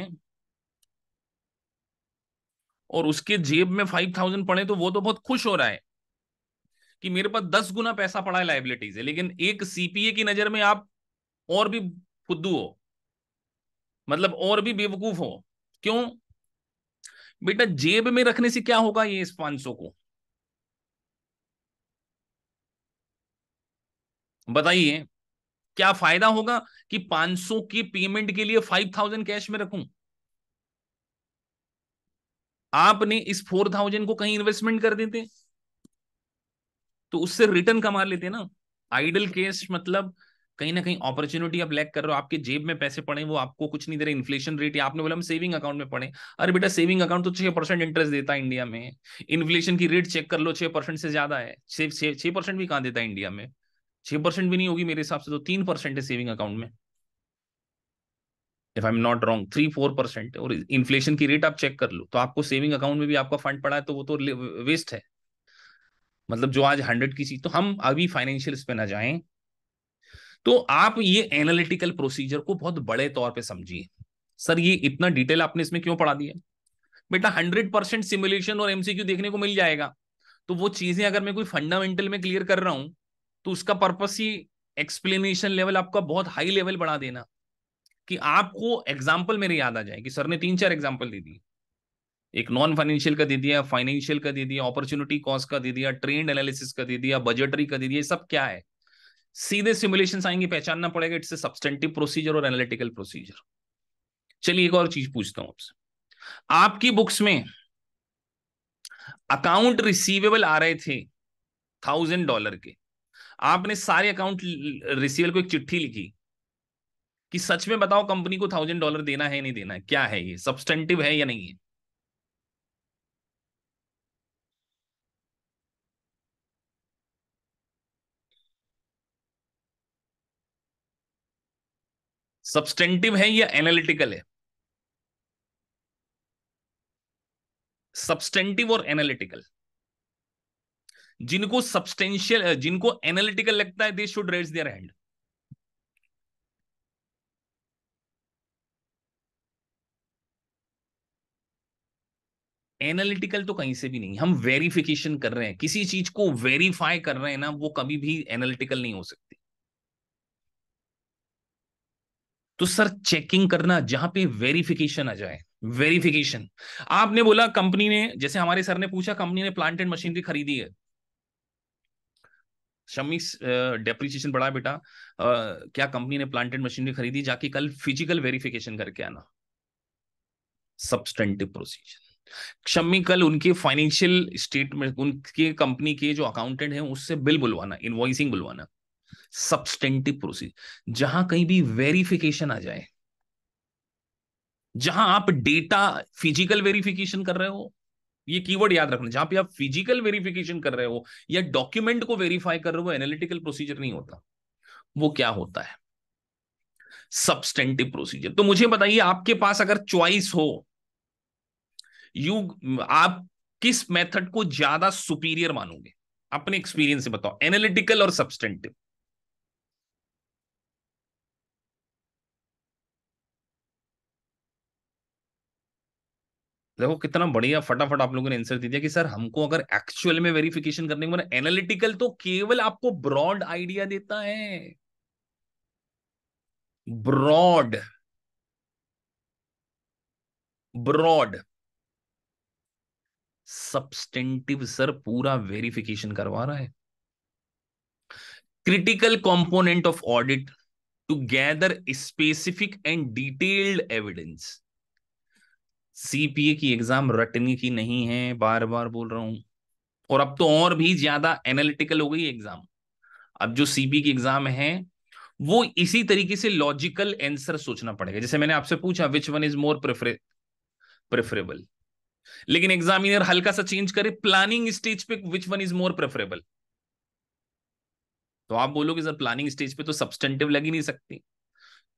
और उसके जेब में फाइव थाउजेंड पड़े तो वो तो बहुत खुश हो रहा है कि मेरे पास दस गुना पैसा पड़ा है लाइबिलिटीज है लेकिन एक सीपीए की नजर में आप और भी फुद्दू हो मतलब और भी बेवकूफ हो क्यों बेटा जेब में रखने से क्या होगा ये इस पांच सौ को बताइए क्या फायदा होगा कि 500 की पेमेंट के लिए 5000 कैश में रखूं आपने इस फोर थाउजेंड को कहीं इन्वेस्टमेंट कर देते तो उससे रिटर्न कमा लेते ना आइडल केस मतलब कहीं ना कहीं अपॉर्चुनिटी आप लैक कर रहे हो आपके जेब में पैसे पड़े वो आपको कुछ नहीं दे रहे इन्फ्लेशन रेट या आपने बोला हम सेविंग अकाउंट में पड़े अरे बेटा सेविंग अकाउंट तो छह परसेंट इंटरेस्ट देता है इंडिया में इन्फ्लेशन की रेट चेक कर लो छह परसेंट से ज्यादा है छह परसेंट भी कहाँ देता है इंडिया में छह परसेंट भी नहीं होगी मेरे हिसाब से तो तीन परसेंट है सेविंग अकाउंट में if I am not wrong three four percent और इन्फ्लेशन की रेट आप चेक कर लो तो आपको सेविंग अकाउंट में भी आपका फंड पड़ा है तो वो तो वेस्ट है मतलब जो आज हंड्रेड की चीज तो हम अभी फाइनेंशियल पे ना जाएं तो आप ये एनालिटिकल प्रोसीजर को बहुत बड़े तौर पे समझिए सर ये इतना डिटेल आपने इसमें क्यों पढ़ा दिया बेटा हंड्रेड परसेंट सिमुलेशन और एमसीक्यू देखने को मिल जाएगा तो वो चीजें अगर मैं कोई फंडामेंटल में क्लियर कर रहा हूं तो उसका पर्पस ही एक्सप्लेनेशन लेवल आपका बहुत हाई लेवल बढ़ा देना कि आपको एग्जाम्पल मेरे याद आ जाए कि सर ने तीन चार एग्जाम्पल दे दिए एक नॉन फाइनेंशियल का दे दिया फाइनेंशियल का दे दिया अपॉर्चुनिटी कॉस्ट का दे दिया ट्रेंड एनालिसिस का दे दिया बजटरी का दे दिया सब क्या है सीधे सिमुलेशन आएंगे पहचानना पड़ेगा इट्स सब्सटेंटिव प्रोसीजर और एनालिटिकल प्रोसीजर चलिए एक और चीज पूछता हूं आपसे आपकी बुक्स में अकाउंट रिसीवेबल आ रहे थे थाउजेंड डॉलर के आपने सारे अकाउंट रिसीवेबल को एक चिट्ठी लिखी कि सच में बताओ कंपनी को थाउजेंड डॉलर देना है नहीं देना है क्या है ये सब्सटेंटिव है या नहीं है सब्सटेंटिव है या एनालिटिकल है सब्सटेंटिव और एनालिटिकल जिनको सब्सटेंशियल जिनको एनालिटिकल लगता है they should raise their hand analytical तो कहीं से भी नहीं हम वेरिफिकेशन कर रहे हैं किसी चीज को वेरीफाई कर रहे हैं ना वो कभी भी एनालिटिकल नहीं हो सकती तो सर चेकिंग करना जहां पे वेरिफिकेशन आ जाए वेरिफिकेशन आपने बोला कंपनी ने जैसे हमारे सर ने पूछा कंपनी ने प्लांट एंड मशीनरी खरीदी है शमी डेप्रिसिएशन बढ़ा बेटा क्या कंपनी ने प्लांट एंड मशीनरी खरीदी जाके कल फिजिकल वेरिफिकेशन करके आना सब्सटेंटिव प्रोसीजर शम्मी कल उनके फाइनेंशियल स्टेटमेंट उनके कंपनी के जो अकाउंटेंट हैं उससे बिल बुलवाना इनवॉइसिंग बुलवाना सब्सटेंटिव प्रोसीज जहां कहीं भी वेरिफिकेशन आ जाए जहां आप डेटा फिजिकल वेरिफिकेशन कर रहे हो ये कीवर्ड याद रखना जहां पे आप फिजिकल वेरिफिकेशन कर रहे हो या डॉक्यूमेंट को वेरीफाई कर रहे हो एनालिटिकल प्रोसीजर नहीं होता वो क्या होता है सब्सटेंटिव प्रोसीजर तो मुझे बताइए आपके पास अगर चॉइस हो यू आप किस मेथड को ज्यादा सुपीरियर मानोगे अपने एक्सपीरियंस से बताओ एनालिटिकल और सब्सटेंटिव देखो कितना बढ़िया फटाफट आप लोगों ने आंसर दे दिया कि सर हमको अगर एक्चुअल में वेरिफिकेशन करने को एनालिटिकल तो केवल आपको ब्रॉड आइडिया देता है ब्रॉड ब्रॉड सब्सटेंटिव सर पूरा वेरिफिकेशन करवा रहा है critical component of audit to gather specific and detailed evidence CPA की एग्जाम रटने की नहीं है बार बार बोल रहा हूं और अब तो और भी ज्यादा एनालिटिकल हो गई एग्जाम अब जो सीपी की एग्जाम है वो इसी तरीके से लॉजिकल आंसर सोचना पड़ेगा जैसे मैंने आपसे पूछा which one is more preferable लेकिन एग्जामिनर हल्का सा चेंज करे प्लानिंग स्टेज पे which one is more preferable तो आप बोलोगे सर प्लानिंग स्टेज पे तो सब्सटेंटिव लग ही नहीं सकती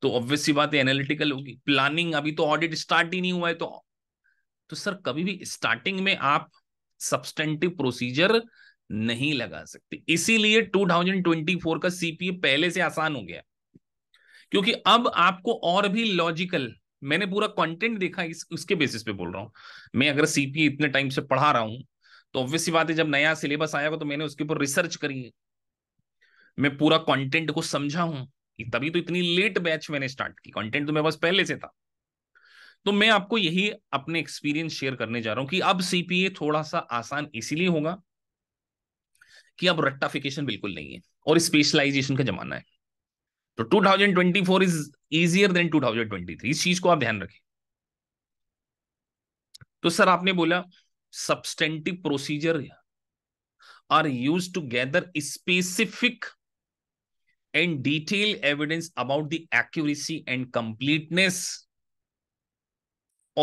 तो ऑब्वियस बात है एनालिटिकल होगी प्लानिंग अभी तो ऑडिट स्टार्ट ही नहीं हुआ है तो तो सर कभी भी स्टार्टिंग में आप सब्सटेंटिव प्रोसीजर नहीं लगा सकते इसीलिए 2024 का सीपीए पहले से आसान हो गया क्योंकि अब आपको और भी लॉजिकल मैंने पूरा कंटेंट देखा इस उसके बेसिस पे बोल रहा हूँ मैं अगर सीपीए इतने टाइम से पढ़ा रहा हूँ तो ऑब्वियस बात है जब नया सिलेबस आया होगा तो मैंने उसके ऊपर रिसर्च करी है मैं पूरा कंटेंट को समझा हूँ तभी तो इतनी लेट बैच मैंने स्टार्ट की कंटेंट तो मेरे पास पहले से था तो मैं आपको यही अपने एक्सपीरियंस शेयर करने जा रहा हूं कि अब सीपीए थोड़ा सा आसान इसीलिए होगा कि अब रट्टाफिकेशन बिल्कुल नहीं है और स्पेशलाइजेशन का जमाना है तो 2024 इज इजियर देन थ्री इस चीज को आप ध्यान रखें तो सर आपने बोला substantive procedure are use to gather specific and detail evidence about the accuracy and completeness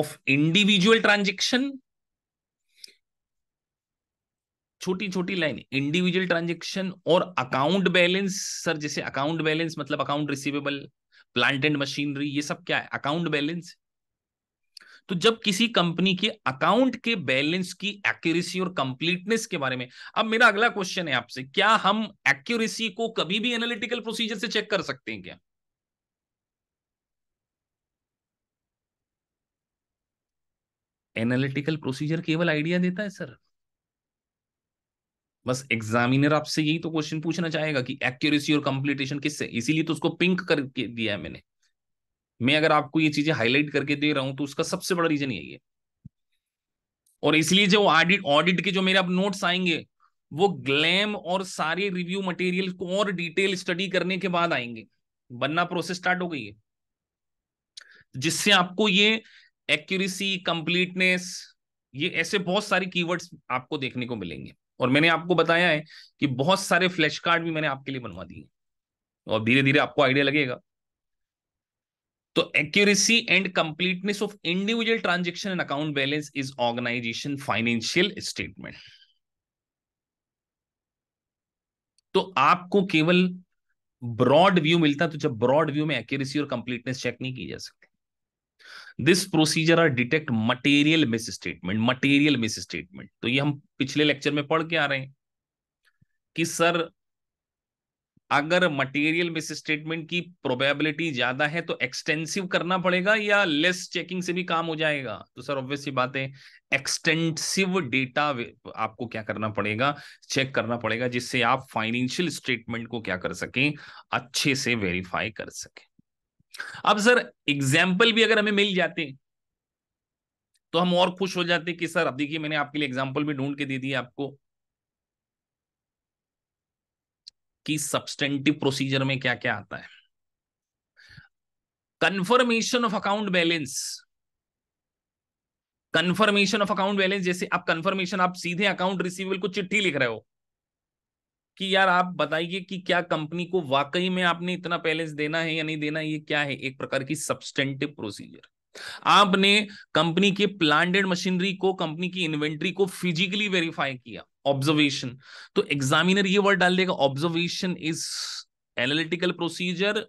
of individual transaction छोटी छोटी लाइन इंडिविजुअल ट्रांजेक्शन और अकाउंट बैलेंस सर जैसे अकाउंट बैलेंस मतलब account receivable plant and machinery ये सब क्या है account balance तो जब किसी कंपनी के अकाउंट के बैलेंस की एक्यूरेसी और कंप्लीटनेस के बारे में अब मेरा अगला क्वेश्चन है आपसे क्या हम एक्यूरेसी को कभी भी एनालिटिकल प्रोसीजर से चेक कर सकते हैं क्या एनालिटिकल प्रोसीजर केवल आइडिया देता है सर बस एग्जामिनर आपसे यही तो क्वेश्चन पूछना चाहेगा कि एक्यूरेसी और कंप्लीटेशन किससे इसीलिए तो उसको पिंक करके दिया है मैंने मैं अगर आपको ये चीजें हाईलाइट करके दे रहा हूं तो उसका सबसे बड़ा रीजन यही है और इसलिए जो ऑडिट ऑडिट के जो मेरे आप नोट्स आएंगे वो ग्लैम और सारे रिव्यू मटेरियल को और डिटेल स्टडी करने के बाद आएंगे बनना प्रोसेस स्टार्ट हो गई है जिससे आपको ये एक्यूरेसी कंप्लीटनेस ये ऐसे बहुत सारे कीवर्ड्स आपको देखने को मिलेंगे और मैंने आपको बताया है कि बहुत सारे फ्लैश कार्ड भी मैंने आपके लिए बनवा दिए और धीरे धीरे आपको आइडिया लगेगा तो accuracy and completeness of individual transaction and account balance is organisation financial statement तो आपको केवल ब्रॉड व्यू मिलता तो जब ब्रॉड व्यू में एक्यूरेसी और कंप्लीटनेस चेक नहीं की जा सकती this procedure are detect material misstatement material misstatement तो ये हम पिछले लेक्चर में पढ़ के आ रहे हैं कि सर अगर मटेरियल मिस स्टेटमेंट की प्रोबेबिलिटी ज्यादा है तो एक्सटेंसिव करना पड़ेगा या लेस चेकिंग से भी काम हो जाएगा तो सर ऑब्वियस बात है एक्सटेंसिव डेटा आपको क्या करना पड़ेगा चेक करना पड़ेगा जिससे आप फाइनेंशियल स्टेटमेंट को क्या कर सकें अच्छे से वेरीफाई कर सकें अब सर एग्जाम्पल भी अगर हमें मिल जाते तो हम और खुश हो जाते कि सर अब देखिए मैंने आपके लिए एग्जाम्पल भी ढूंढ के दे दी आपको कि सब्सटेंटिव प्रोसीजर में क्या क्या आता है confirmation of account balance confirmation of account balance जैसे आप कंफर्मेशन आप सीधे अकाउंट रिसीवेबल को चिट्ठी लिख रहे हो कि यार आप बताइए कि क्या कंपनी को वाकई में आपने इतना पैलेंस देना है या नहीं देना ये क्या है एक प्रकार की सब्सटेंटिव प्रोसीजर आपने कंपनी के प्लांट एंड मशीनरी को कंपनी की इन्वेंट्री को फिजिकली वेरीफाई किया ऑब्जर्वेशन तो एग्जामिनर ये वर्ड डाल देगा ऑब्जर्वेशन इज एनालिटिकल प्रोसीजर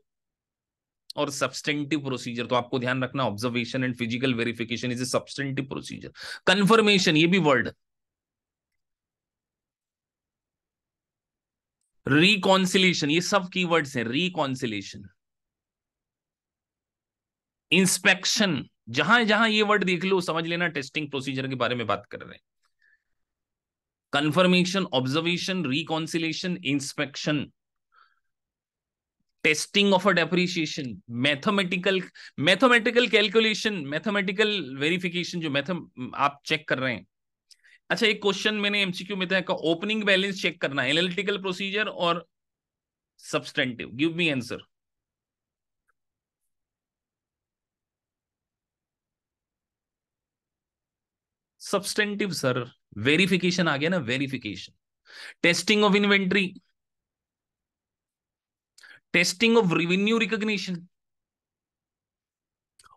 और सब्सटेंटिव प्रोसीजर तो आपको ध्यान रखना observation and physical verification is a substantive procedure confirmation ये भी वर्ड रिकॉन्सिलेशन ये सब कीवर्ड्स हैं रिकॉन्सिलेशन इंस्पेक्शन जहां जहां ये वर्ड देख लो समझ लेना टेस्टिंग प्रोसीजर के बारे में बात कर रहे हैं confirmation observation reconciliation inspection testing of uh depreciation mathematical mathematical calculation mathematical verification जो मैथम आप चेक कर रहे हैं अच्छा एक क्वेश्चन मैंने एमसीक्यू में था ओपनिंग बैलेंस चेक करना एनालिटिकल प्रोसीजर और substantive give me answer substantive sir verification आ गया ना verification testing of inventory testing of revenue recognition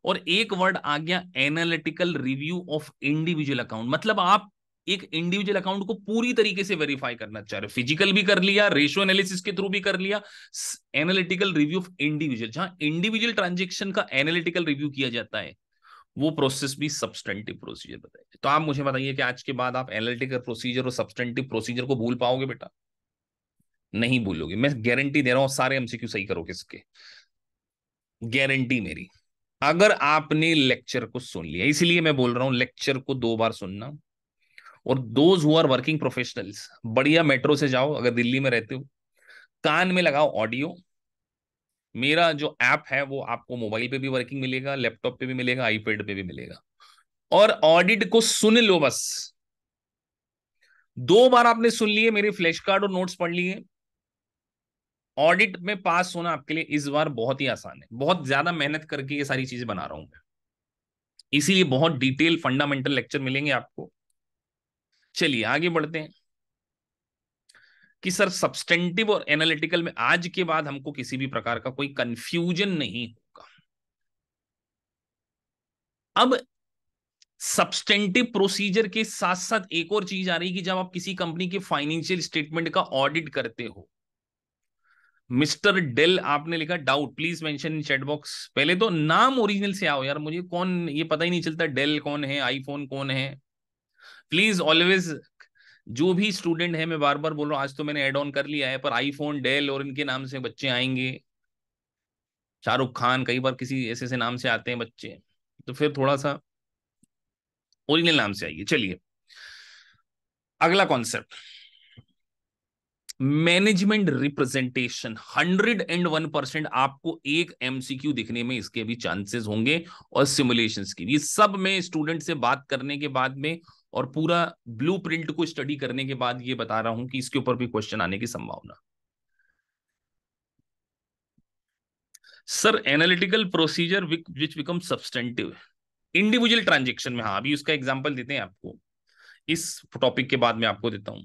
और एक वर्ड आ गया analytical review of individual account मतलब आप एक इंडिविजुअल अकाउंट को पूरी तरीके से वेरीफाई करना चाह रहे हो फिजिकल भी कर लिया रेशियो एनालिसिस के थ्रू भी कर लिया एनालिटिकल रिव्यू ऑफ इंडिविजुअल जहां इंडिविजुअल ट्रांजेक्शन का एनालिटिकल रिव्यू किया जाता है वो प्रोसेस भी सब्सटेंटिव प्रोसीजर बताइए तो आप मुझे बताइए कि आज के बाद आप एनालिटिकल प्रोसीजर और सब्सटेंटिव प्रोसीजर को भूल पाओगे बेटा नहीं भूलोगे मैं गारंटी दे रहा हूं सारे एमसीक्यू सही करोगे इसके गारंटी मेरी अगर आपने लेक्चर को सुन लिया इसलिए मैं बोल रहा हूं लेक्चर को दो बार सुनना और those who are working professionals बढ़िया मेट्रो से जाओ अगर दिल्ली में रहते हो कान में लगाओ ऑडियो मेरा जो ऐप है वो आपको मोबाइल पे भी वर्किंग मिलेगा लैपटॉप पे भी मिलेगा आईपैड पे भी मिलेगा और ऑडिट को सुन लो बस दो बार आपने सुन लिए मेरे फ्लैश कार्ड और नोट्स पढ़ लिए ऑडिट में पास होना आपके लिए इस बार बहुत ही आसान है बहुत ज्यादा मेहनत करके ये सारी चीजें बना रहा हूं मैं इसीलिए बहुत डिटेल फंडामेंटल लेक्चर मिलेंगे आपको चलिए आगे बढ़ते हैं कि सर सब्सटेंटिव और एनालिटिकल में आज के बाद हमको किसी भी प्रकार का कोई कंफ्यूजन नहीं होगा अब सब्सटेंटिव प्रोसीजर के साथ साथ एक और चीज आ रही कि जब आप किसी कंपनी के फाइनेंशियल स्टेटमेंट का ऑडिट करते हो मिस्टर डेल आपने लिखा doubt please mention in chat box पहले तो नाम ओरिजिनल से आओ यार मुझे कौन ये पता ही नहीं चलता डेल कौन है आईफोन कौन है प्लीज ऑलवेज जो भी स्टूडेंट है मैं बार बार बोल रहा हूँ आज तो मैंने एड ऑन कर लिया है पर आईफोन डेल और इनके नाम से बच्चे आएंगे शाहरुख खान कई बार किसी ऐसे ऐसे नाम से आते हैं बच्चे तो फिर थोड़ा सा ओरिजिनल नाम से आइए चलिए अगला concept management representation hundred and one percent आपको एक एमसीक्यू दिखने में इसके भी चांसेस होंगे और सिमुलेशंस की भी सब में स्टूडेंट से बात करने के बाद में और पूरा ब्लू प्रिंट को स्टडी करने के बाद ये बता रहा हूं कि इसके ऊपर भी क्वेश्चन आने की संभावना sir analytical procedure which become substantive individual transaction में हाँ अभी उसका एग्जाम्पल देते हैं आपको इस टॉपिक के बाद में आपको देता हूं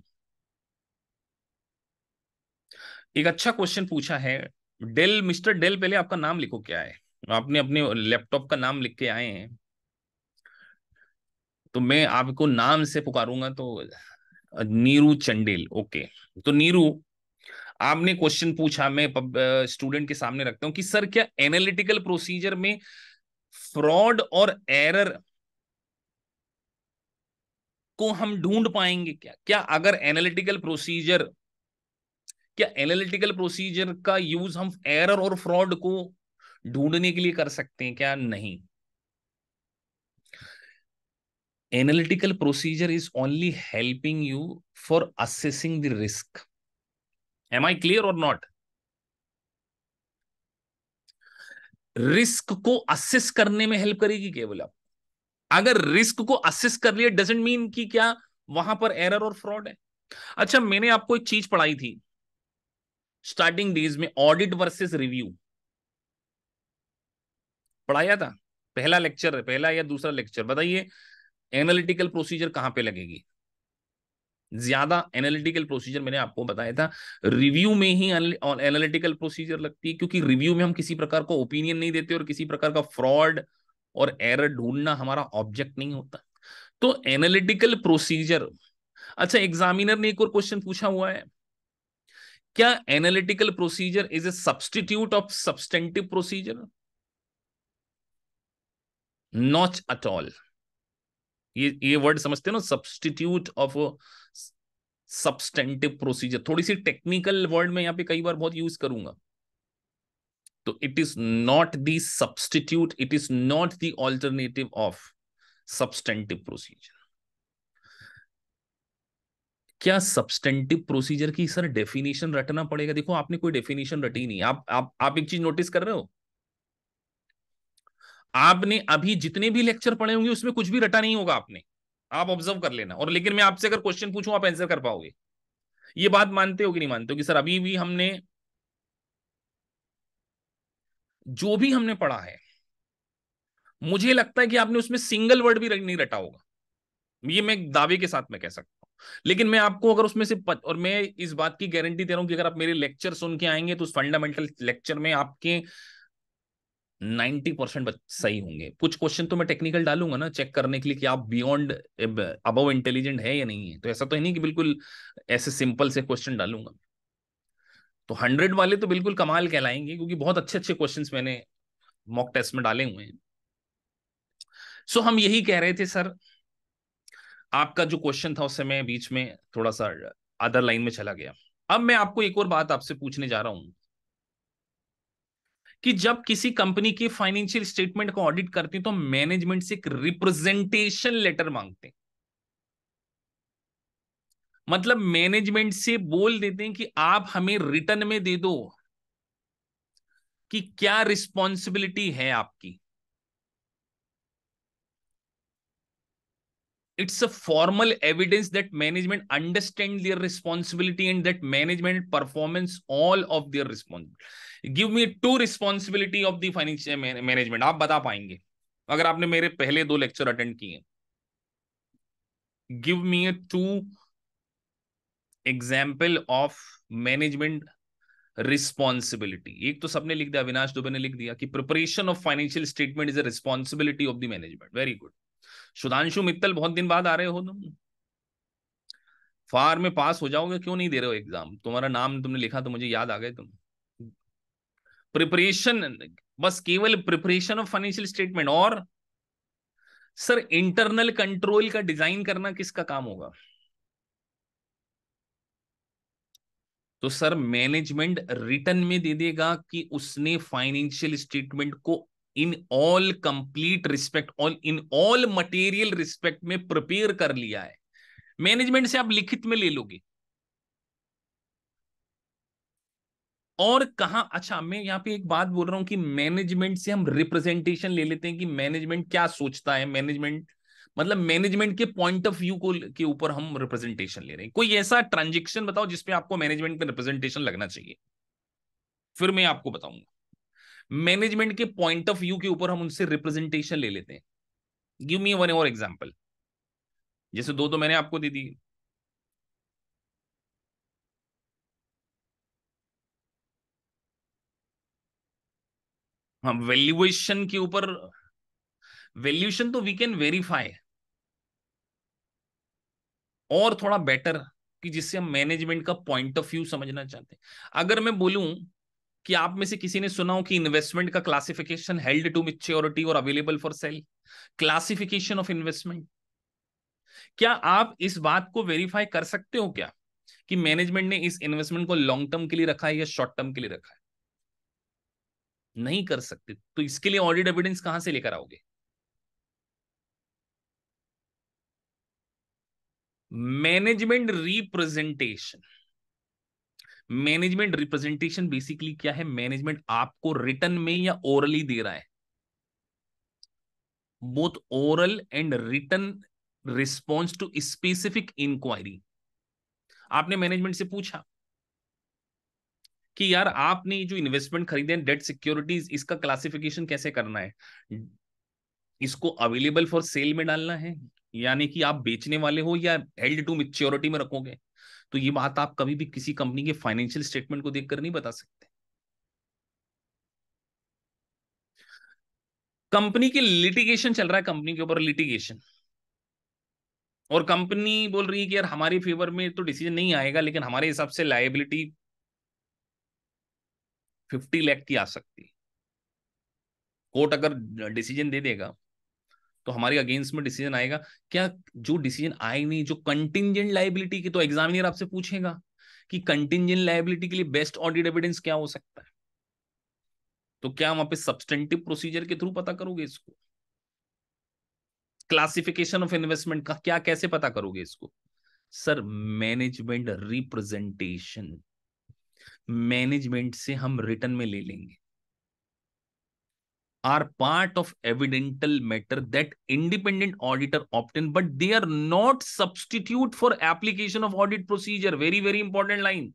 एक अच्छा क्वेश्चन पूछा है डेल मिस्टर डेल पहले आपका नाम लिखो क्या है आपने अपने लैपटॉप का नाम लिख के आए हैं तो मैं आपको नाम से पुकारूंगा तो नीरू चंडेल ओके तो नीरू आपने क्वेश्चन पूछा मैं स्टूडेंट के सामने रखता हूं कि सर क्या एनालिटिकल प्रोसीजर में फ्रॉड और एरर को हम ढूंढ पाएंगे क्या क्या अगर एनालिटिकल प्रोसीजर क्या एनालिटिकल प्रोसीजर का यूज हम एरर और फ्रॉड को ढूंढने के लिए कर सकते हैं क्या नहीं analytical procedure is only helping you for assessing the risk Am I clear or not? Risk को असेस करने में हेल्प करेगी केवल आप अगर रिस्क को असेस कर लिया डजेंट मीन कि क्या वहां पर एरर और फ्रॉड है अच्छा मैंने आपको एक चीज पढ़ाई थी स्टार्टिंग डेज में ऑडिट वर्सेस रिव्यू पढ़ाया था पहला लेक्चर है पहला या दूसरा लेक्चर बताइए एनालिटिकल प्रोसीजर कहां पे लगेगी ज्यादा एनालिटिकल प्रोसीजर मैंने आपको बताया था रिव्यू में ही एनालिटिकल प्रोसीजर लगती है क्योंकि रिव्यू में हम किसी प्रकार का ओपिनियन नहीं देते और किसी प्रकार का फ्रॉड और एरर ढूंढना हमारा ऑब्जेक्ट नहीं होता तो एनालिटिकल प्रोसीजर अच्छा एग्जामिनर ने एक और क्वेश्चन पूछा हुआ है क्या analytical procedure is a substitute of substantive procedure not at all ये ये वर्ड समझते हो ना सब्सटीट्यूट ऑफ सब्सटेंटिव प्रोसीजर थोड़ी सी टेक्निकल वर्ड में यहाँ पे कई बार बहुत यूज करूंगा तो it is not the substitute it is not the alternative of substantive procedure क्या सब्सटेंटिव प्रोसीजर की सर डेफिनेशन रटना पड़ेगा देखो आपने कोई डेफिनेशन रटी नहीं आप आप आप एक चीज नोटिस कर रहे हो आपने अभी जितने भी लेक्चर पढ़े होंगे उसमें कुछ भी रटा नहीं होगा आपने आप ऑब्जर्व कर लेना और लेकिन मैं आपसे अगर क्वेश्चन पूछूं आप आंसर कर पाओगे ये बात मानते हो कि नहीं मानते हो कि सर अभी भी हमने जो भी हमने पढ़ा है मुझे लगता है कि आपने उसमें सिंगल वर्ड भी नहीं रटा होगा ये मैं दावे के साथ में कह सकता हूं लेकिन मैं आपको अगर उसमें से पत, और मैं इस बात की गारंटी दे रहा हूं कि अगर आप मेरे लेक्चर सुन के आएंगे तो उस फंडामेंटल लेक्चर में आपके नाइन्टी परसेंट सही होंगे कुछ क्वेश्चन तो मैं टेक्निकल डालूंगा ना चेक करने के लिए कि आप बियॉन्ड अबव इंटेलिजेंट है या नहीं है तो ऐसा तो है नहीं कि बिल्कुल ऐसे सिंपल से क्वेश्चन डालूंगा तो हंड्रेड वाले तो बिल्कुल कमाल कहलाएंगे क्योंकि बहुत अच्छे अच्छे क्वेश्चन मैंने मॉक टेस्ट में डाले हुए हैं सो हम यही कह रहे थे सर आपका जो क्वेश्चन था उस समय बीच में थोड़ा सा अदर लाइन में चला गया अब मैं आपको एक और बात आपसे पूछने जा रहा हूं कि जब किसी कंपनी के फाइनेंशियल स्टेटमेंट को ऑडिट करती हूं तो मैनेजमेंट से एक रिप्रेजेंटेशन लेटर मांगते हैं मतलब मैनेजमेंट से बोल देते हैं कि आप हमें रिटर्न में दे दो कि क्या रिस्पॉन्सिबिलिटी है आपकी it's a formal evidence that management understand their responsibility and that management performance all of their responsibility give me two responsibility of the financial management आप बता पाएंगे अगर आपने मेरे पहले दो लेक्चर अटेंड किए give me two example of management responsibility एक तो सबने लिख दिया अविनाश दुबे ने लिख दिया कि preparation of financial statement is a responsibility of the management very good Sudhanshu Mittal बहुत दिन बाद आ रहे हो तुम फार में पास हो जाओगे क्यों नहीं दे रहे हो एग्जाम तुम्हारा नाम तुमने लिखा तो मुझे याद आ गए तुम प्रिपरेशन बस केवल प्रिपरेशन ऑफ फाइनेंशियल स्टेटमेंट और सर इंटरनल कंट्रोल का डिजाइन करना किसका काम होगा तो सर मैनेजमेंट रिटर्न में दे देगा कि उसने फाइनेंशियल स्टेटमेंट को in all complete respect all in all material respect में प्रिपेयर कर लिया है मैनेजमेंट से आप लिखित में ले लोगे और कहा अच्छा मैं यहाँ पे एक बात बोल रहा हूँ कि मैनेजमेंट से हम रिप्रेजेंटेशन ले लेते हैं कि मैनेजमेंट क्या सोचता है मैनेजमेंट मतलब मैनेजमेंट के पॉइंट ऑफ व्यू को के ऊपर हम रिप्रेजेंटेशन ले रहे हैं कोई ऐसा ट्रांजेक्शन बताओ जिसपे आपको मैनेजमेंट में रिप्रेजेंटेशन लगना चाहिए फिर मैं आपको बताऊंगा मैनेजमेंट के पॉइंट ऑफ व्यू के ऊपर हम उनसे रिप्रेजेंटेशन ले लेते हैं गिव मी वन और एग्जाम्पल जैसे दो तो मैंने आपको दे दी हाँ वैल्यूएशन के ऊपर वैल्यूएशन तो वी कैन वेरीफाई और थोड़ा बेटर कि जिससे हम मैनेजमेंट का पॉइंट ऑफ व्यू समझना चाहते हैं अगर मैं बोलूं कि आप में से किसी ने सुना हो कि इन्वेस्टमेंट का क्लासिफिकेशन हेल्ड टू मिच्योरिटी और available for sale classification of investment क्या आप इस बात को वेरीफाई कर सकते हो क्या कि मैनेजमेंट ने इस इन्वेस्टमेंट को लॉन्ग टर्म के लिए रखा है या शॉर्ट टर्म के लिए रखा है नहीं कर सकते तो इसके लिए ऑडिट एविडेंस कहां से लेकर आओगे management representation management representation basically क्या है मैनेजमेंट आपको रिटर्न में या ओरली दे रहा है both oral and written response to specific inquiry आपने मैनेजमेंट से पूछा कि यार आपने जो इन्वेस्टमेंट खरीदे हैं डेट सिक्योरिटीज इसका क्लासिफिकेशन कैसे करना है इसको अवेलेबल फॉर सेल में डालना है यानी कि आप बेचने वाले हो या हेल्ड टू मिच्योरिटी में रखोगे तो ये बात आप कभी भी किसी कंपनी के फाइनेंशियल स्टेटमेंट को देखकर नहीं बता सकते कंपनी के लिटिगेशन चल रहा है कंपनी के ऊपर लिटिगेशन और कंपनी बोल रही है कि यार हमारे फेवर में तो डिसीजन नहीं आएगा लेकिन हमारे हिसाब से लाइबिलिटी फिफ्टी लैख की आ सकती है कोर्ट अगर डिसीजन दे देगा तो हमारे अगेंस्ट में डिसीजन आएगा क्या जो डिसीजन आए नहीं जो कंटिजेंट लाइबिलिटी की तो एग्जामिनर आपसे पूछेगा कि कंटिजेंट लाइबिलिटी के लिए बेस्ट ऑडिट एविडेंस क्या हो सकता है तो क्या वहां पे सब्सटेंटिव प्रोसीजर के थ्रू पता करोगे इसको क्लासिफिकेशन ऑफ इन्वेस्टमेंट का क्या कैसे पता करोगे इसको सर मैनेजमेंट रिप्रेजेंटेशन मैनेजमेंट से हम रिटर्न में ले लेंगे are part of evidential matter that independent auditor obtain but they are not substitute for application of audit procedure very very important line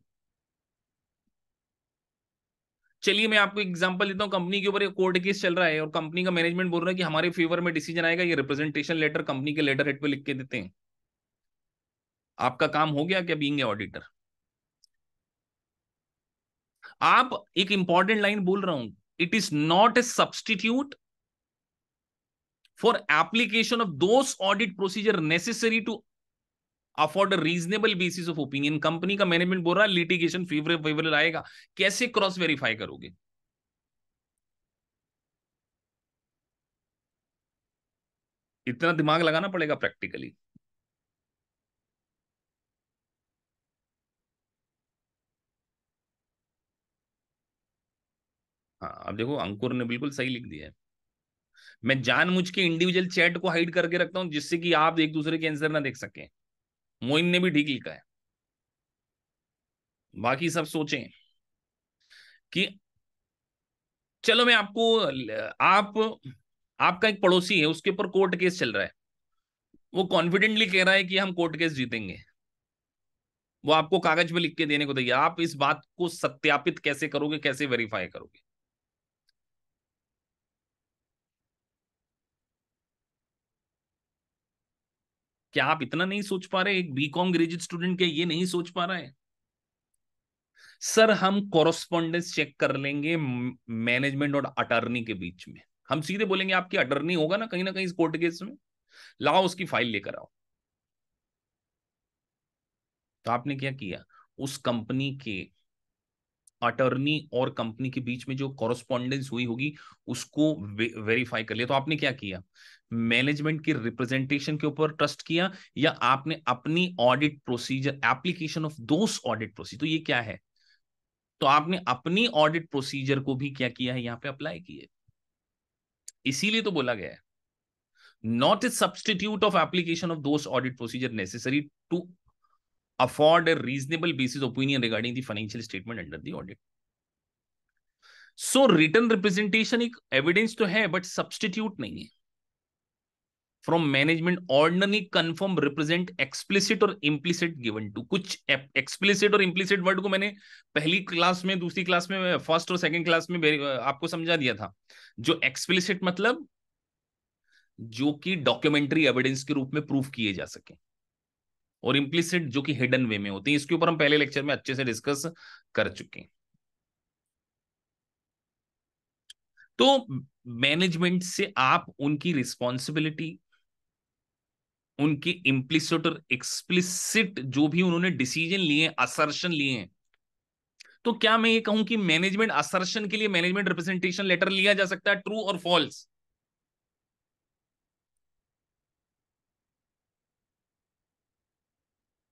चलिए मैं आपको एग्जांपल देता हूं कंपनी के ऊपर एक कोर्ट केस चल रहा है और कंपनी का मैनेजमेंट बोल रहा है कि हमारे फेवर में डिसीजन आएगा ये रिप्रेजेंटेशन लेटर कंपनी के लेटर हेड पे लिख के देते हैं आपका काम हो गया क्या बींग ऑडिटर आप एक इंपॉर्टेंट लाइन बोल रहा हूं it is not a substitute for application of those audit procedure necessary to afford reasonable basis of opinion company का मैनेजमेंट बोल रहा है लिटिगेशन फेवर फेवरेबल आएगा कैसे क्रॉस वेरीफाई करोगे इतना दिमाग लगाना पड़ेगा प्रैक्टिकली हाँ अब देखो अंकुर ने बिल्कुल सही लिख दिया है मैं जान मुझ के इंडिविजुअल चैट को हाइड करके रखता हूं जिससे कि आप एक दूसरे के आंसर ना देख सके मोइन ने भी ठीक लिखा है बाकी सब सोचें कि चलो मैं आपको आप आपका एक पड़ोसी है उसके ऊपर कोर्ट केस चल रहा है वो कॉन्फिडेंटली कह रहा है कि हम कोर्ट केस जीतेंगे वो आपको कागज पे लिख के देने को देगा आप इस बात को सत्यापित कैसे करोगे कैसे वेरीफाई करोगे क्या आप इतना नहीं सोच पा रहे एक बीकॉम ग्रेजुएट स्टूडेंट क्या ये नहीं सोच पा रहा है सर हम कॉरस्पॉन्डेंस चेक कर लेंगे मैनेजमेंट और अटर्नी के बीच में हम सीधे बोलेंगे आपकी अटर्नी होगा ना कहीं ना कहीं इस कोर्ट केस में लाओ उसकी फाइल लेकर आओ तो आपने क्या किया उस कंपनी के अटर्नी और कंपनी के बीच में जो कॉरस्पॉन्डेंस हुई होगी उसको वे, वेरीफाई कर लिया तो आपने क्या किया मैनेजमेंट की रिप्रेजेंटेशन के ऊपर ट्रस्ट किया या आपने अपनी audit procedure application of those audit procedure तो ये क्या है तो आपने अपनी ऑडिट प्रोसीजर को भी क्या किया है यहां पे अप्लाई किए इसीलिए तो बोला गया है not is substitute of application of those audit procedure necessary to afford a reasonable basis opinion regarding the financial statement under the audit. So written representation एक एविडेंस तो है बट सब्सटीट्यूट नहीं है from management ordinary confirm represent explicit और implicit given to कुछ explicit और implicit word को मैंने पहली क्लास में दूसरी क्लास में फर्स्ट और सेकंड क्लास में आपको समझा दिया था जो एक्सप्लिसिट मतलब जो कि डॉक्यूमेंट्री एविडेंस के रूप में प्रूफ किए जा सके और इम्प्लिसिट जो कि हिडन वे में होती है इसके ऊपर हम पहले लेक्चर में अच्छे से डिस्कस कर चुके हैं तो मैनेजमेंट से आप उनकी रिस्पॉन्सिबिलिटी उनके इम्प्लिसिट और एक्सप्लिसिट जो भी उन्होंने डिसीजन लिए असर्शन लिए तो क्या मैं ये कहूं कि मैनेजमेंट असर्शन के लिए मैनेजमेंट रिप्रेजेंटेशन लेटर लिया जा सकता है ट्रू और फॉल्स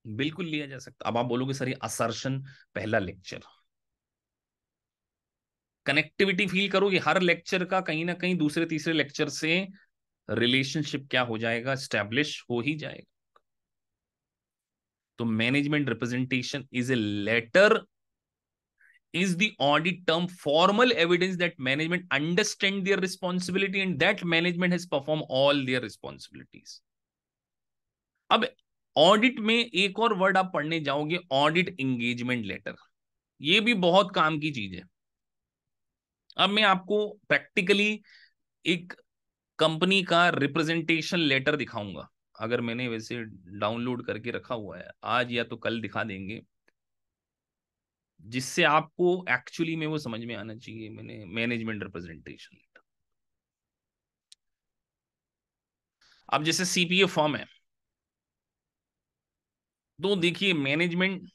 बिल्कुल लिया जा सकता अब आप बोलोगे सर असर्शन पहला लेक्चर कनेक्टिविटी फील करोगे हर लेक्चर का कहीं ना कहीं दूसरे तीसरे लेक्चर से रिलेशनशिप क्या हो जाएगा स्टैब्लिश हो ही जाएगा तो management representation is a letter is the audit term formal evidence that management understand their responsibility and that management has perform all their responsibilities अब ऑडिट में एक और वर्ड आप पढ़ने जाओगे ऑडिट एंगेजमेंट लेटर ये भी बहुत काम की चीज है अब मैं आपको प्रैक्टिकली एक कंपनी का रिप्रेजेंटेशन लेटर दिखाऊंगा अगर मैंने वैसे डाउनलोड करके रखा हुआ है आज या तो कल दिखा देंगे जिससे आपको एक्चुअली में वो समझ में आना चाहिए मैंने मैनेजमेंट रिप्रेजेंटेशन लेटर अब जैसे सीपीए फॉर्म है तो देखिए मैनेजमेंट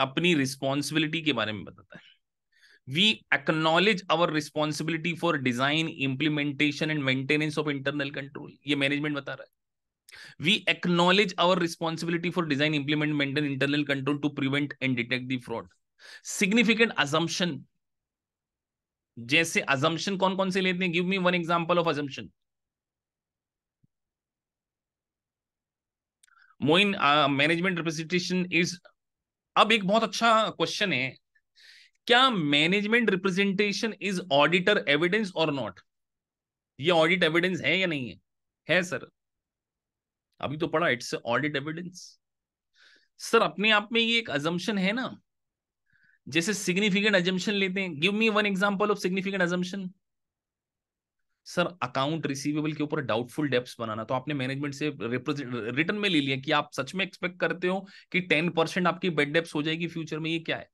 अपनी रिस्पॉन्सिबिलिटी के बारे में बताता है we acknowledge our responsibility for design implementation and maintenance of internal control ये मैनेजमेंट बता रहा है we acknowledge our responsibility for design implement maintain internal control to prevent and detect the fraud significant assumption जैसे assumption कौन कौन से लेते हैं give me one example of assumption मोइन मैनेजमेंट रिप्रेजेंटेशन इज अब एक बहुत अच्छा क्वेश्चन है क्या management representation is auditor evidence और नॉट ये ऑडिट एविडेंस है या नहीं है है सर अभी तो पढ़ा इट्स ऑडिट एविडेंस सर अपने आप में ये एक अजम्पन है ना जैसे सिग्निफिकेंट अजम्पन लेते हैं give me one example of significant assumption sir account receivable के ऊपर डाउटफुल डेप्स बनाना तो आपने मैनेजमेंट से रिटर्न में ले लिया कि आप सच में एक्सपेक्ट करते हो कि टेन परसेंट आपकी बेड डेप्स हो जाएगी फ्यूचर में ये क्या है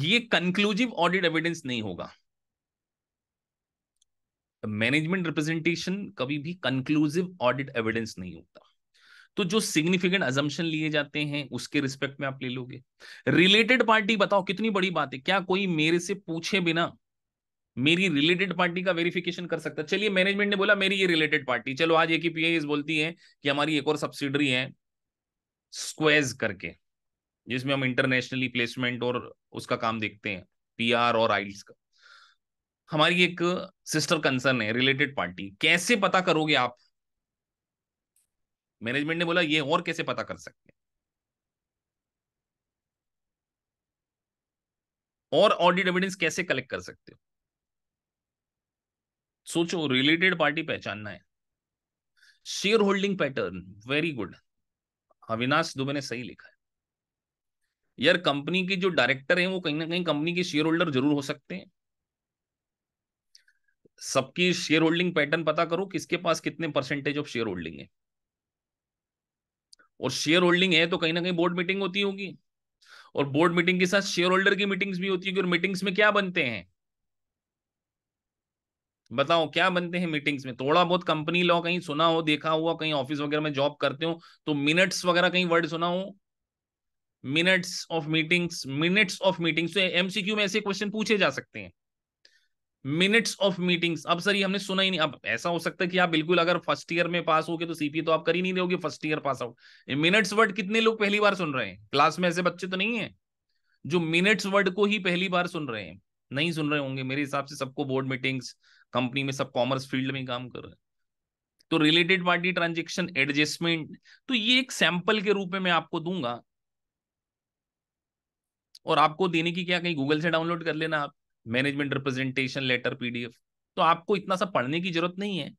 ये कंक्लूजिव ऑडिट एविडेंस नहीं होगा मैनेजमेंट रिप्रेजेंटेशन कभी भी कंक्लूसिव ऑडिट एविडेंस नहीं होता तो जो सिग्निफिकेंट अजम्पन लिए जाते हैं उसके रिस्पेक्ट में आप ले लोगे रिलेटेड पार्टी बताओ कितनी बड़ी बात है क्या कोई मेरे से पूछे बिना मेरी रिलेटेड पार्टी का वेरिफिकेशन कर सकता चलिए मैनेजमेंट ने बोला मेरी ये रिलेटेड पार्टी चलो आज एक ही बोलती है कि हमारी एक और सब्सिडरी है स्क्वेज करके जिसमें हम इंटरनेशनली प्लेसमेंट और उसका काम देखते हैं पीआर और आइल्स का हमारी एक सिस्टर कंसर्न है रिलेटेड पार्टी कैसे पता करोगे आप मैनेजमेंट ने बोला ये और कैसे पता कर सकते हैं और ऑडिट एविडेंस कैसे कलेक्ट कर सकते हो सोचो रिलेटेड पार्टी पहचानना है shareholding pattern very good Avinash Dubey ने सही लिखा है यार कंपनी के जो डायरेक्टर हैं वो कहीं ना कहीं कंपनी के शेयर होल्डर जरूर हो सकते हैं सबकी शेयर होल्डिंग पैटर्न पता करो किसके पास कितने परसेंटेज ऑफ शेयर होल्डिंग है और शेयर होल्डिंग है तो कहीं ना कहीं बोर्ड मीटिंग होती होगी और बोर्ड मीटिंग के साथ शेयर होल्डर की मीटिंग्स भी होती होगी और मीटिंग्स में क्या बनते हैं बताओ क्या बनते हैं मीटिंग्स में थोड़ा बहुत कंपनी लॉ कहीं सुना हो देखा हुआ कहीं ऑफिस वगैरह में जॉब करते हो तो मिनट्स वगैरह कहीं वर्ड सुना हो minutes of meetings minutes of meetings तो एमसीक्यू में ऐसे क्वेश्चन पूछे जा सकते हैं मिनट्स ऑफ मीटिंग्स अब सर ये हमने सुना ही नहीं अब ऐसा हो सकता है कि आप बिल्कुल अगर फर्स्ट ईयर में पास हो गए तो सीपी तो आप कर ही नहीं दोगे first year pass out minutes word कितने लोग पहली बार सुन रहे हैं क्लास में ऐसे बच्चे तो नहीं है जो मिनट्स वर्ड को ही पहली बार सुन रहे हैं नहीं सुन रहे होंगे मेरे हिसाब से सबको बोर्ड मीटिंग्स कंपनी में सब कॉमर्स फील्ड में काम कर रहे हैं तो रिलेटेड पार्टी ट्रांजेक्शन एडजस्टमेंट तो ये एक सैंपल के रूप में मैं आपको दूंगा और आपको देने की क्या कहीं गूगल से डाउनलोड कर लेना आप मैनेजमेंट रिप्रेजेंटेशन लेटर पीडीएफ तो आपको इतना सा पढ़ने की जरूरत नहीं है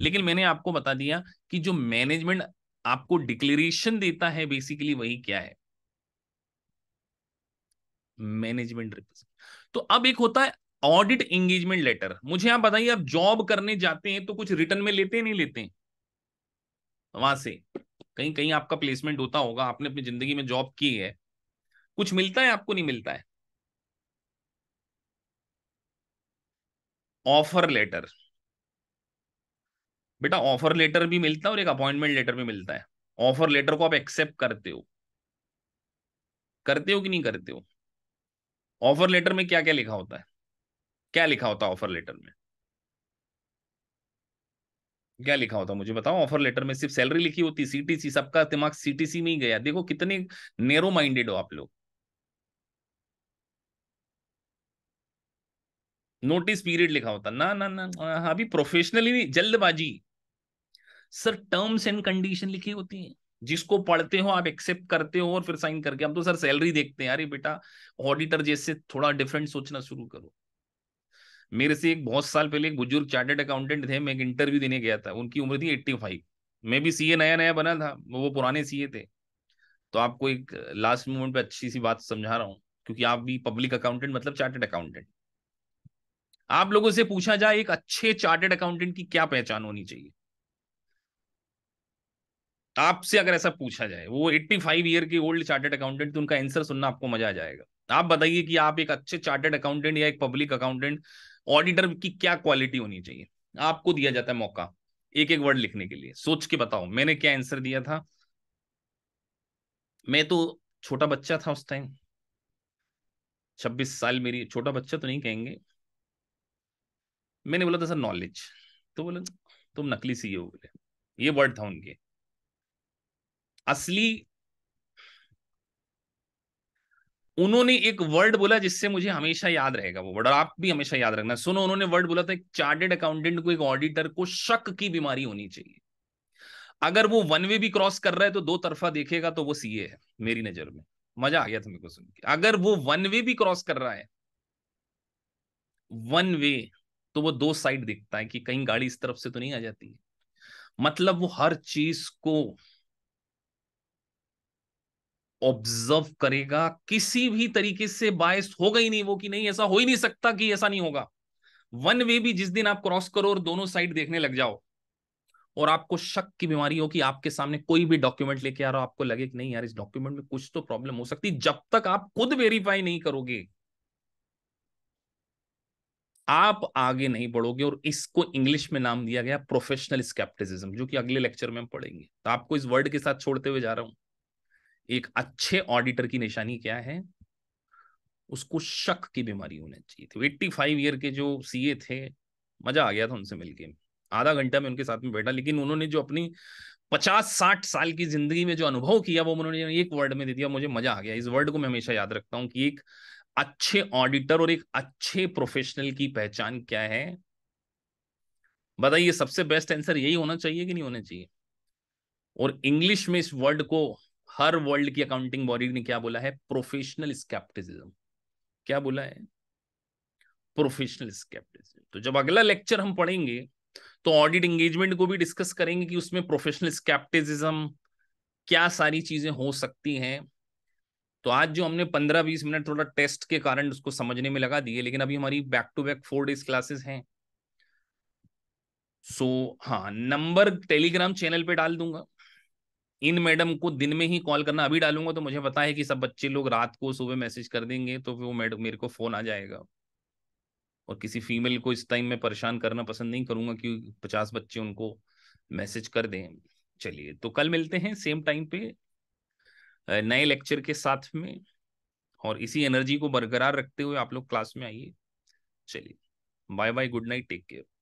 लेकिन मैंने आपको बता दिया कि जो मैनेजमेंट आपको डिक्लेरेशन देता है बेसिकली वही क्या है मैनेजमेंट रिप्रेजेंट तो अब एक होता है ऑडिट एंगेजमेंट लेटर मुझे आप बताइए आप जॉब करने जाते हैं तो कुछ रिटर्न में लेते हैं नहीं लेते वहां से कहीं कहीं आपका प्लेसमेंट होता होगा आपने अपनी जिंदगी में जॉब की है कुछ मिलता है आपको नहीं मिलता है ऑफर लेटर बेटा ऑफर लेटर भी मिलता है और एक अपॉइंटमेंट लेटर भी मिलता है ऑफर लेटर को आप एक्सेप्ट करते हो करते हो कि नहीं करते हो ऑफर लेटर में क्या क्या लिखा होता है क्या लिखा होता है ऑफर लेटर में क्या लिखा होता मुझे बताओ ऑफर लेटर में सिर्फ सैलरी लिखी होती सीटीसी सबका दिमाग सीटीसी में ही गया देखो कितने नेरो माइंडेड हो आप लोग नोटिस पीरियड लिखा होता ना ना ना हाँ अभी प्रोफेशनली नहीं जल्दबाजी सर टर्म्स एंड कंडीशन लिखी होती है जिसको पढ़ते हो आप एक्सेप्ट करते हो और फिर साइन करके हम तो सर सैलरी देखते हैं अरे बेटा ऑडिटर जैसे थोड़ा डिफरेंट सोचना शुरू करो मेरे से एक बहुत साल पहले एक बुजुर्ग चार्टेड अकाउंटेंट थे मैं एक इंटरव्यू देने गया था उनकी उम्र थी एट्टी फाइव मैं भी सीए नया नया बना था वो पुराने सीए थे तो आपको एक लास्ट मोमेंट पे अच्छी सी बात समझा रहा हूँ क्योंकि आप भी पब्लिक अकाउंटेंट मतलब चार्टेड अकाउंटेंट आप लोगों से पूछा जाए एक अच्छे चार्टेड अकाउंटेंट की क्या पहचान होनी चाहिए आपसे अगर ऐसा पूछा जाए वो 85 ईयर के ओल्ड चार्टेड अकाउंटेंट तो उनका आंसर सुनना आपको मजा आ जाएगा आप बताइए कि आप एक अच्छे चार्टेड अकाउंटेंट या एक पब्लिक अकाउंटेंट ऑडिटर की क्या क्वालिटी होनी चाहिए आपको दिया जाता है मौका एक एक वर्ड लिखने के लिए सोच के बताओ मैंने क्या आंसर दिया था मैं तो छोटा बच्चा था उस टाइम छब्बीस साल मेरी छोटा बच्चा तो नहीं कहेंगे मैंने बोला था सर नॉलेज तो बोले तुम नकली सी हो e बोले ये वर्ड था उनके असली उन्होंने एक वर्ड बोला जिससे मुझे हमेशा याद रहेगा वो वर्ड और आप भी हमेशा याद रखना सुनो उन्होंने वर्ड बोला था एक चार्टेड अकाउंटेंट को एक ऑडिटर को शक की बीमारी होनी चाहिए अगर वो वन वे भी क्रॉस कर रहा है तो दो तरफा देखेगा तो वो सीए e है मेरी नजर में मजा आ गया था मेरे को सुन के अगर वो वन वे भी क्रॉस कर रहा है वन वे तो वो दो साइड दिखता है कि कहीं गाड़ी इस तरफ से तो नहीं आ जाती मतलब वो हर चीज को ऑब्जर्व करेगा किसी भी तरीके से बायस होगा ही नहीं वो कि नहीं ऐसा हो ही नहीं सकता कि ऐसा नहीं होगा वन वे भी जिस दिन आप क्रॉस करो और दोनों साइड देखने लग जाओ और आपको शक की बीमारी हो कि आपके सामने कोई भी डॉक्यूमेंट लेके आ रहा हो आपको लगे कि नहीं यार इस डॉक्यूमेंट में कुछ तो प्रॉब्लम हो सकती जब तक आप खुद वेरीफाई नहीं करोगे आप आगे नहीं बढ़ोगे और इसको इंग्लिश में नाम दिया गया प्रोफेशनल स्केप्टिसिज्म जो कि अगले लेक्चर में हम पढ़ेंगे तो आपको इस वर्ड के साथ छोड़ते हुए जा रहा हूं एक अच्छे ऑडिटर की निशानी क्या है उसको शक की बीमारी होनी चाहिए थी फाइव ईयर के जो सीए थे मजा आ गया था उनसे मिलके आधा घंटा में उनके साथ में बैठा लेकिन उन्होंने जो अपनी पचास साठ साल की जिंदगी में जो अनुभव किया वो उन्होंने एक वर्ड में दे दिया मुझे मजा आ गया इस वर्ड को मैं हमेशा याद रखता हूँ कि एक अच्छे ऑडिटर और एक अच्छे प्रोफेशनल की पहचान क्या है बताइए सबसे बेस्ट आंसर यही होना चाहिए कि नहीं होना चाहिए और इंग्लिश में इस वर्ड को हर वर्ल्ड की अकाउंटिंग बॉडी ने क्या बोला है प्रोफेशनल स्केप्टिसिज्म क्या बोला है प्रोफेशनल स्केप्टिसिज्म तो जब अगला लेक्चर हम पढ़ेंगे तो ऑडिट एंगेजमेंट को भी डिस्कस करेंगे कि उसमें प्रोफेशनल स्केप्टिसिज्म क्या सारी चीजें हो सकती हैं तो आज जो हमने पंद्रह बीस मिनट थोड़ा टेस्ट के कारण उसको समझने में लगा दिए लेकिन अभी हमारी back to back four days classes हैं सो so, हाँ नंबर टेलीग्राम चैनल पे डाल दूंगा इन मैडम को दिन में ही कॉल करना अभी डालूंगा तो मुझे पता है कि सब बच्चे लोग रात को सुबह मैसेज कर देंगे तो वो मैडम मेरे को फोन आ जाएगा और किसी फीमेल को इस टाइम में परेशान करना पसंद नहीं करूंगा कि पचास बच्चे उनको मैसेज कर दें चलिए तो कल मिलते हैं सेम टाइम पे नए लेक्चर के साथ में और इसी एनर्जी को बरकरार रखते हुए आप लोग क्लास में आइए चलिए bye bye good night take care